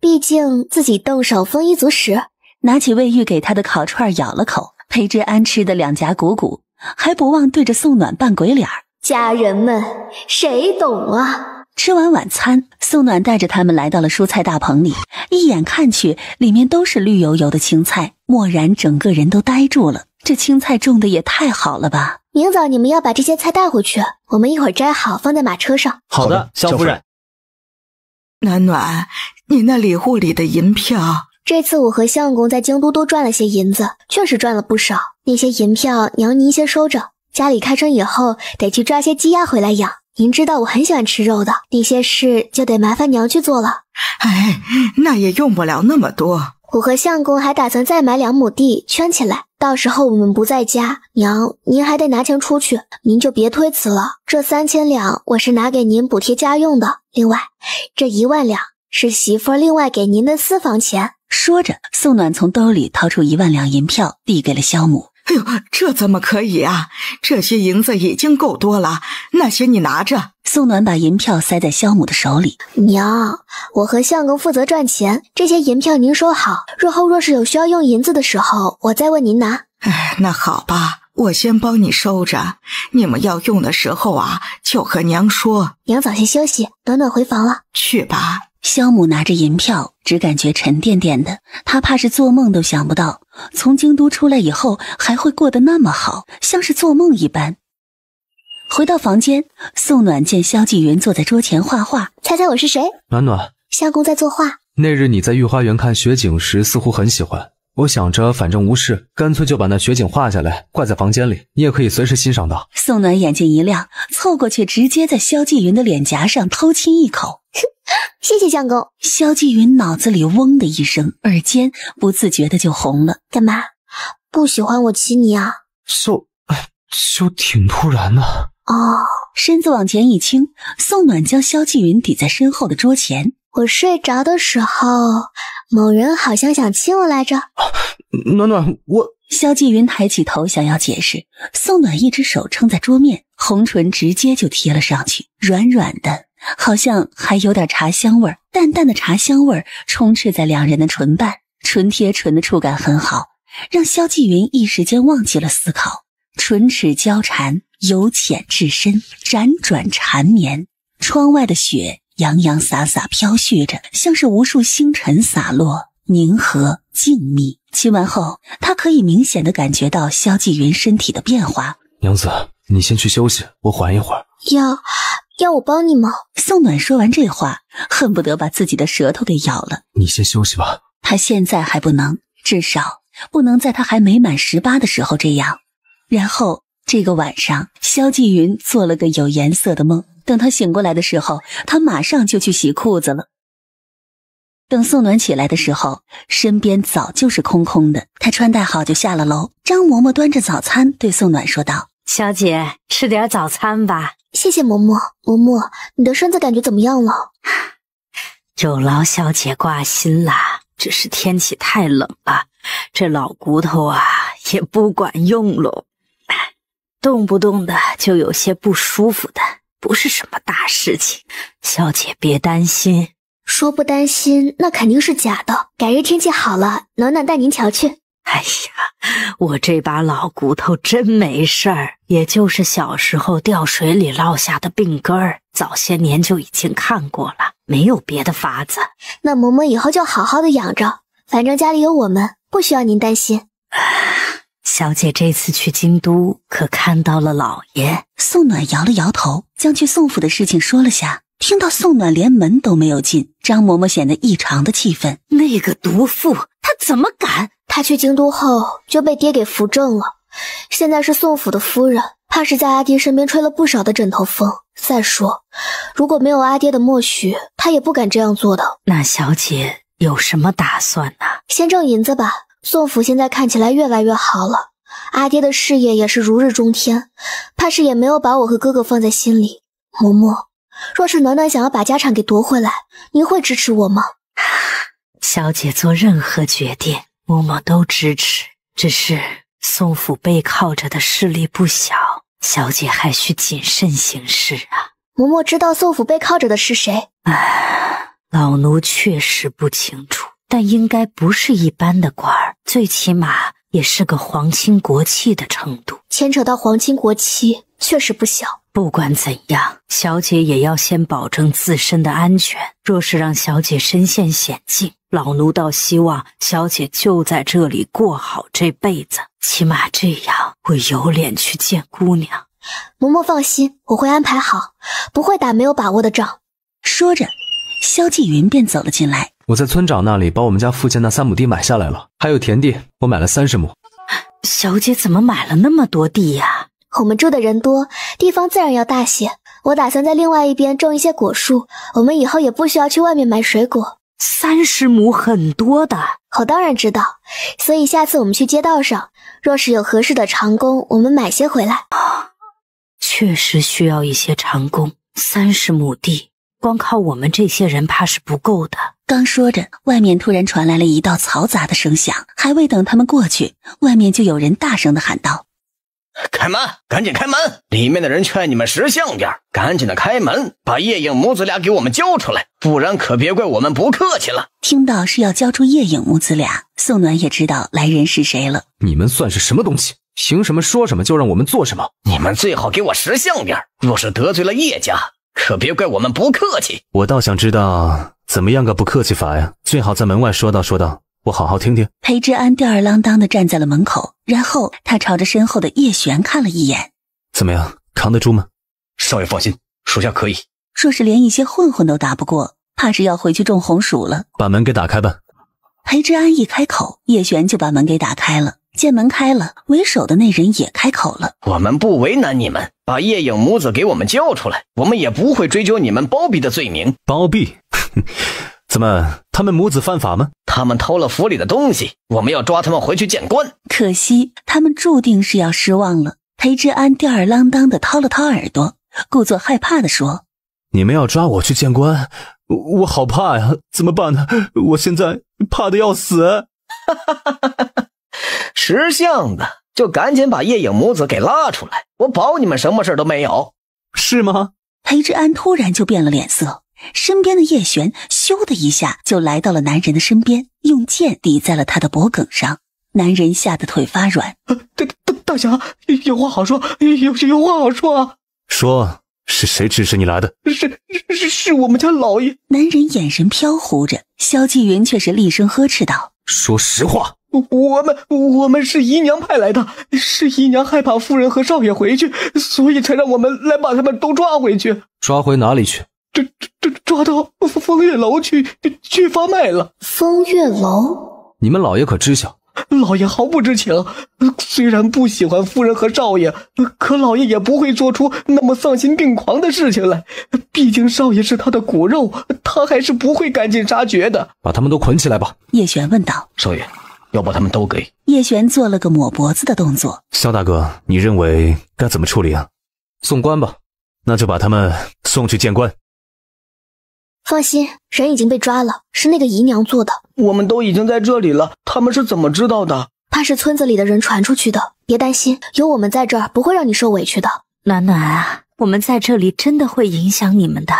毕竟自己动手丰衣足食。拿起魏玉给他的烤串，咬了口。裴之安吃的两颊鼓鼓，还不忘对着宋暖扮鬼脸儿。家人们，谁懂啊？吃完晚餐，宋暖带着他们来到了蔬菜大棚里。一眼看去，里面都是绿油油的青菜。漠然，整个人都呆住了。这青菜种的也太好了吧！明早你们要把这些菜带回去，我们一会儿摘好放在马车上。好的，肖夫人。暖暖，你那礼物里的银票……这次我和相公在京都多赚了些银子，确实赚了不少。那些银票，娘您先收着。家里开春以后，得去抓些鸡鸭回来养。您知道我很喜欢吃肉的，那些事就得麻烦娘去做了。哎，那也用不了那么多。我和相公还打算再买两亩地圈起来，到时候我们不在家，娘您还得拿钱出去，您就别推辞了。这三千两我是拿给您补贴家用的，另外这一万两是媳妇儿另外给您的私房钱。说着，宋暖从兜里掏出一万两银票，递给了肖母。哎呦，这怎么可以啊！这些银子已经够多了，那些你拿着。宋暖把银票塞在肖母的手里。娘，我和相公负责赚钱，这些银票您收好。日后若是有需要用银子的时候，我再问您拿。哎，那好吧，我先帮你收着。你们要用的时候啊，就和娘说。娘早些休息，暖暖回房了。去吧。萧母拿着银票，只感觉沉甸甸的。她怕是做梦都想不到，从京都出来以后还会过得那么好，像是做梦一般。回到房间，宋暖见萧霁云坐在桌前画画，猜猜我是谁？暖暖，萧公在作画。那日你在御花园看雪景时，似乎很喜欢。我想着反正无事，干脆就把那雪景画下来，挂在房间里，你也可以随时欣赏到。宋暖眼睛一亮，凑过去直接在萧霁云的脸颊上偷亲一口。*laughs* 谢谢相公。萧霁云脑子里嗡的一声，耳尖不自觉的就红了。干嘛？不喜欢我亲你啊？就就挺突然的。哦。身子往前一倾，宋暖将萧霁云抵在身后的桌前。我睡着的时候，某人好像想亲我来着。暖暖，我……萧霁云抬起头想要解释，宋暖一只手撑在桌面，红唇直接就贴了上去，软软的。好像还有点茶香味儿，淡淡的茶香味儿充斥在两人的唇瓣，唇贴唇的触感很好，让萧霁云一时间忘记了思考，唇齿交缠，由浅至深，辗转缠绵。窗外的雪洋洋洒洒飘絮着，像是无数星辰洒落，凝和静谧。亲完后，他可以明显的感觉到萧霁云身体的变化。娘子，你先去休息，我缓一会儿。要要我帮你吗？宋暖说完这话，恨不得把自己的舌头给咬了。你先休息吧，他现在还不能，至少不能在他还没满十八的时候这样。然后这个晚上，萧霁云做了个有颜色的梦。等他醒过来的时候，他马上就去洗裤子了。等宋暖起来的时候，身边早就是空空的。他穿戴好就下了楼。张嬷嬷端着早餐对宋暖说道：“小姐，吃点早餐吧。”谢谢嬷嬷，嬷嬷，你的身子感觉怎么样了？有 *sighs* 劳小姐挂心啦，只是天气太冷了，这老骨头啊也不管用喽，动不动的就有些不舒服的，不是什么大事情，小姐别担心。说不担心那肯定是假的，改日天气好了，暖暖带您瞧去。哎呀，我这把老骨头真没事儿，也就是小时候掉水里落下的病根儿，早些年就已经看过了，没有别的法子。那嬷嬷以后就好好的养着，反正家里有我们，不需要您担心。*sighs* 小姐这次去京都，可看到了老爷？宋暖摇了摇头，将去宋府的事情说了下。听到宋暖连门都没有进，张嬷嬷显得异常的气愤。那个毒妇，她怎么敢？她去京都后就被爹给扶正了，现在是宋府的夫人，怕是在阿爹身边吹了不少的枕头风。再说，如果没有阿爹的默许，她也不敢这样做的。那小姐有什么打算呢？先挣银子吧。宋府现在看起来越来越好了，阿爹的事业也是如日中天，怕是也没有把我和哥哥放在心里。嬷嬷。若是暖暖想要把家产给夺回来，您会支持我吗？小姐做任何决定，嬷嬷都支持。只是宋府背靠着的势力不小，小姐还需谨慎行事啊。嬷嬷知道宋府背靠着的是谁？哎，老奴确实不清楚，但应该不是一般的官儿，最起码也是个皇亲国戚的程度。牵扯到皇亲国戚，确实不小。不管怎样，小姐也要先保证自身的安全。若是让小姐身陷险境，老奴倒希望小姐就在这里过好这辈子，起码这样我有脸去见姑娘。嬷嬷放心，我会安排好，不会打没有把握的仗。说着，萧霁云便走了进来。我在村长那里把我们家附近那三亩地买下来了，还有田地，我买了三十亩。小姐怎么买了那么多地呀？我们住的人多，地方自然要大些。我打算在另外一边种一些果树，我们以后也不需要去外面买水果。三十亩很多的，我当然知道。所以下次我们去街道上，若是有合适的长工，我们买些回来。啊，确实需要一些长工。三十亩地，光靠我们这些人怕是不够的。刚说着，外面突然传来了一道嘈杂的声响，还未等他们过去，外面就有人大声的喊道。*laughs* 开门，赶紧开门！里面的人劝你们识相点赶紧的开门，把叶影母子俩给我们交出来，不然可别怪我们不客气了。听到是要交出叶影母子俩，宋暖也知道来人是谁了。你们算是什么东西？凭什么说什么就让我们做什么？你们最好给我识相点若是得罪了叶家，可别怪我们不客气。我倒想知道怎么样个不客气法呀？最好在门外说道说道。我好好听听。裴之安吊儿郎当的站在了门口，然后他朝着身后的叶璇看了一眼：“怎么样，扛得住吗？少爷放心，属下可以。若是连一些混混都打不过，怕是要回去种红薯了。”把门给打开吧。裴之安一开口，叶璇就把门给打开了。见门开了，为首的那人也开口了：“我们不为难你们，把叶影母子给我们叫出来，我们也不会追究你们包庇的罪名。包庇？” *laughs* 怎么，他们母子犯法吗？他们偷了府里的东西，我们要抓他们回去见官。可惜，他们注定是要失望了。裴之安吊儿郎当的掏了掏耳朵，故作害怕的说：“你们要抓我去见官，我我好怕呀，怎么办呢？我现在怕的要死。”哈哈哈！哈，哈！识相的就赶紧把叶影母子给拉出来，我保你们什么事都没有，是吗？裴之安突然就变了脸色。身边的叶璇咻的一下就来到了男人的身边，用剑抵在了他的脖颈上。男人吓得腿发软：“大大大侠，有话好说，有有话好说啊！说，是谁指使你来的？是是是，是我们家老爷。”男人眼神飘忽着，萧霁云却是厉声呵斥道：“说实话，我们我们是姨娘派来的，是姨娘害怕夫人和少爷回去，所以才让我们来把他们都抓回去。抓回哪里去？”抓到风月楼去，去发卖了。风月楼，你们老爷可知晓？老爷毫不知情。虽然不喜欢夫人和少爷，可老爷也不会做出那么丧心病狂的事情来。毕竟少爷是他的骨肉，他还是不会赶尽杀绝的。把他们都捆起来吧。叶璇问道：“少爷，要把他们都给？”叶璇做了个抹脖子的动作。肖大哥，你认为该怎么处理啊？送官吧。那就把他们送去见官。放心，人已经被抓了，是那个姨娘做的。我们都已经在这里了，他们是怎么知道的？怕是村子里的人传出去的。别担心，有我们在这儿，不会让你受委屈的。暖暖啊，我们在这里真的会影响你们的。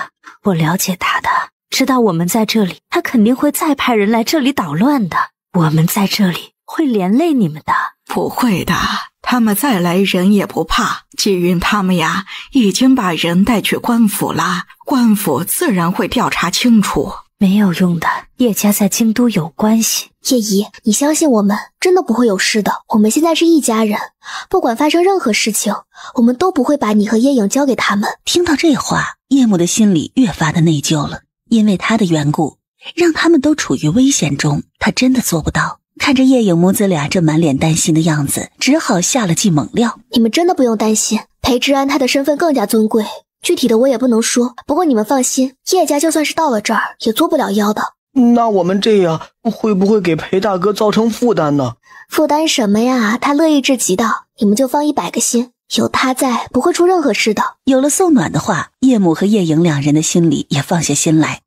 我了解他的，知道我们在这里，他肯定会再派人来这里捣乱的。我们在这里会连累你们的。不会的，他们再来人也不怕。季云他们呀，已经把人带去官府了，官府自然会调查清楚。没有用的，叶家在京都有关系。叶姨，你相信我们，真的不会有事的。我们现在是一家人，不管发生任何事情，我们都不会把你和叶影交给他们。听到这话，叶母的心里越发的内疚了，因为他的缘故，让他们都处于危险中，他真的做不到。看着叶影母子俩这满脸担心的样子，只好下了剂猛料。你们真的不用担心，裴之安他的身份更加尊贵，具体的我也不能说。不过你们放心，叶家就算是到了这儿，也做不了妖的。那我们这样会不会给裴大哥造成负担呢？负担什么呀？他乐意至极的，你们就放一百个心，有他在，不会出任何事的。有了宋暖的话，叶母和叶影两人的心里也放下心来。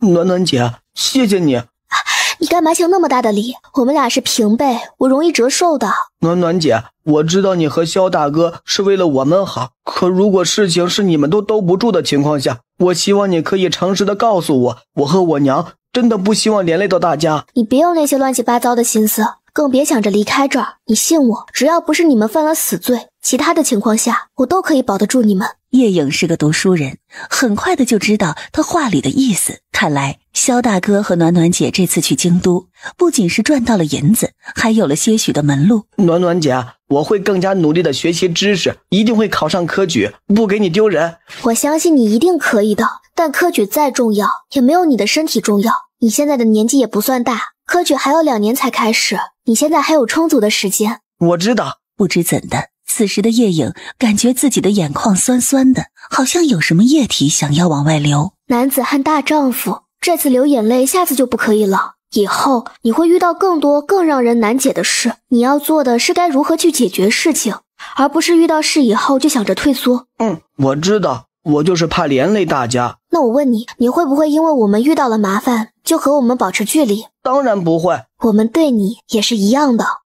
暖暖姐，谢谢你。*laughs* 你干嘛行那么大的礼？我们俩是平辈，我容易折寿的。暖暖姐，我知道你和肖大哥是为了我们好，可如果事情是你们都兜不住的情况下，我希望你可以诚实的告诉我，我和我娘真的不希望连累到大家。你别有那些乱七八糟的心思，更别想着离开这儿。你信我，只要不是你们犯了死罪。其他的情况下，我都可以保得住你们。叶影是个读书人，很快的就知道他话里的意思。看来肖大哥和暖暖姐这次去京都，不仅是赚到了银子，还有了些许的门路。暖暖姐我会更加努力的学习知识，一定会考上科举，不给你丢人。我相信你一定可以的。但科举再重要，也没有你的身体重要。你现在的年纪也不算大，科举还要两年才开始，你现在还有充足的时间。我知道，不知怎的。此时的叶影感觉自己的眼眶酸酸的，好像有什么液体想要往外流。男子汉大丈夫，这次流眼泪，下次就不可以了。以后你会遇到更多更让人难解的事，你要做的是该如何去解决事情，而不是遇到事以后就想着退缩。嗯，我知道，我就是怕连累大家。那我问你，你会不会因为我们遇到了麻烦，就和我们保持距离？当然不会，我们对你也是一样的。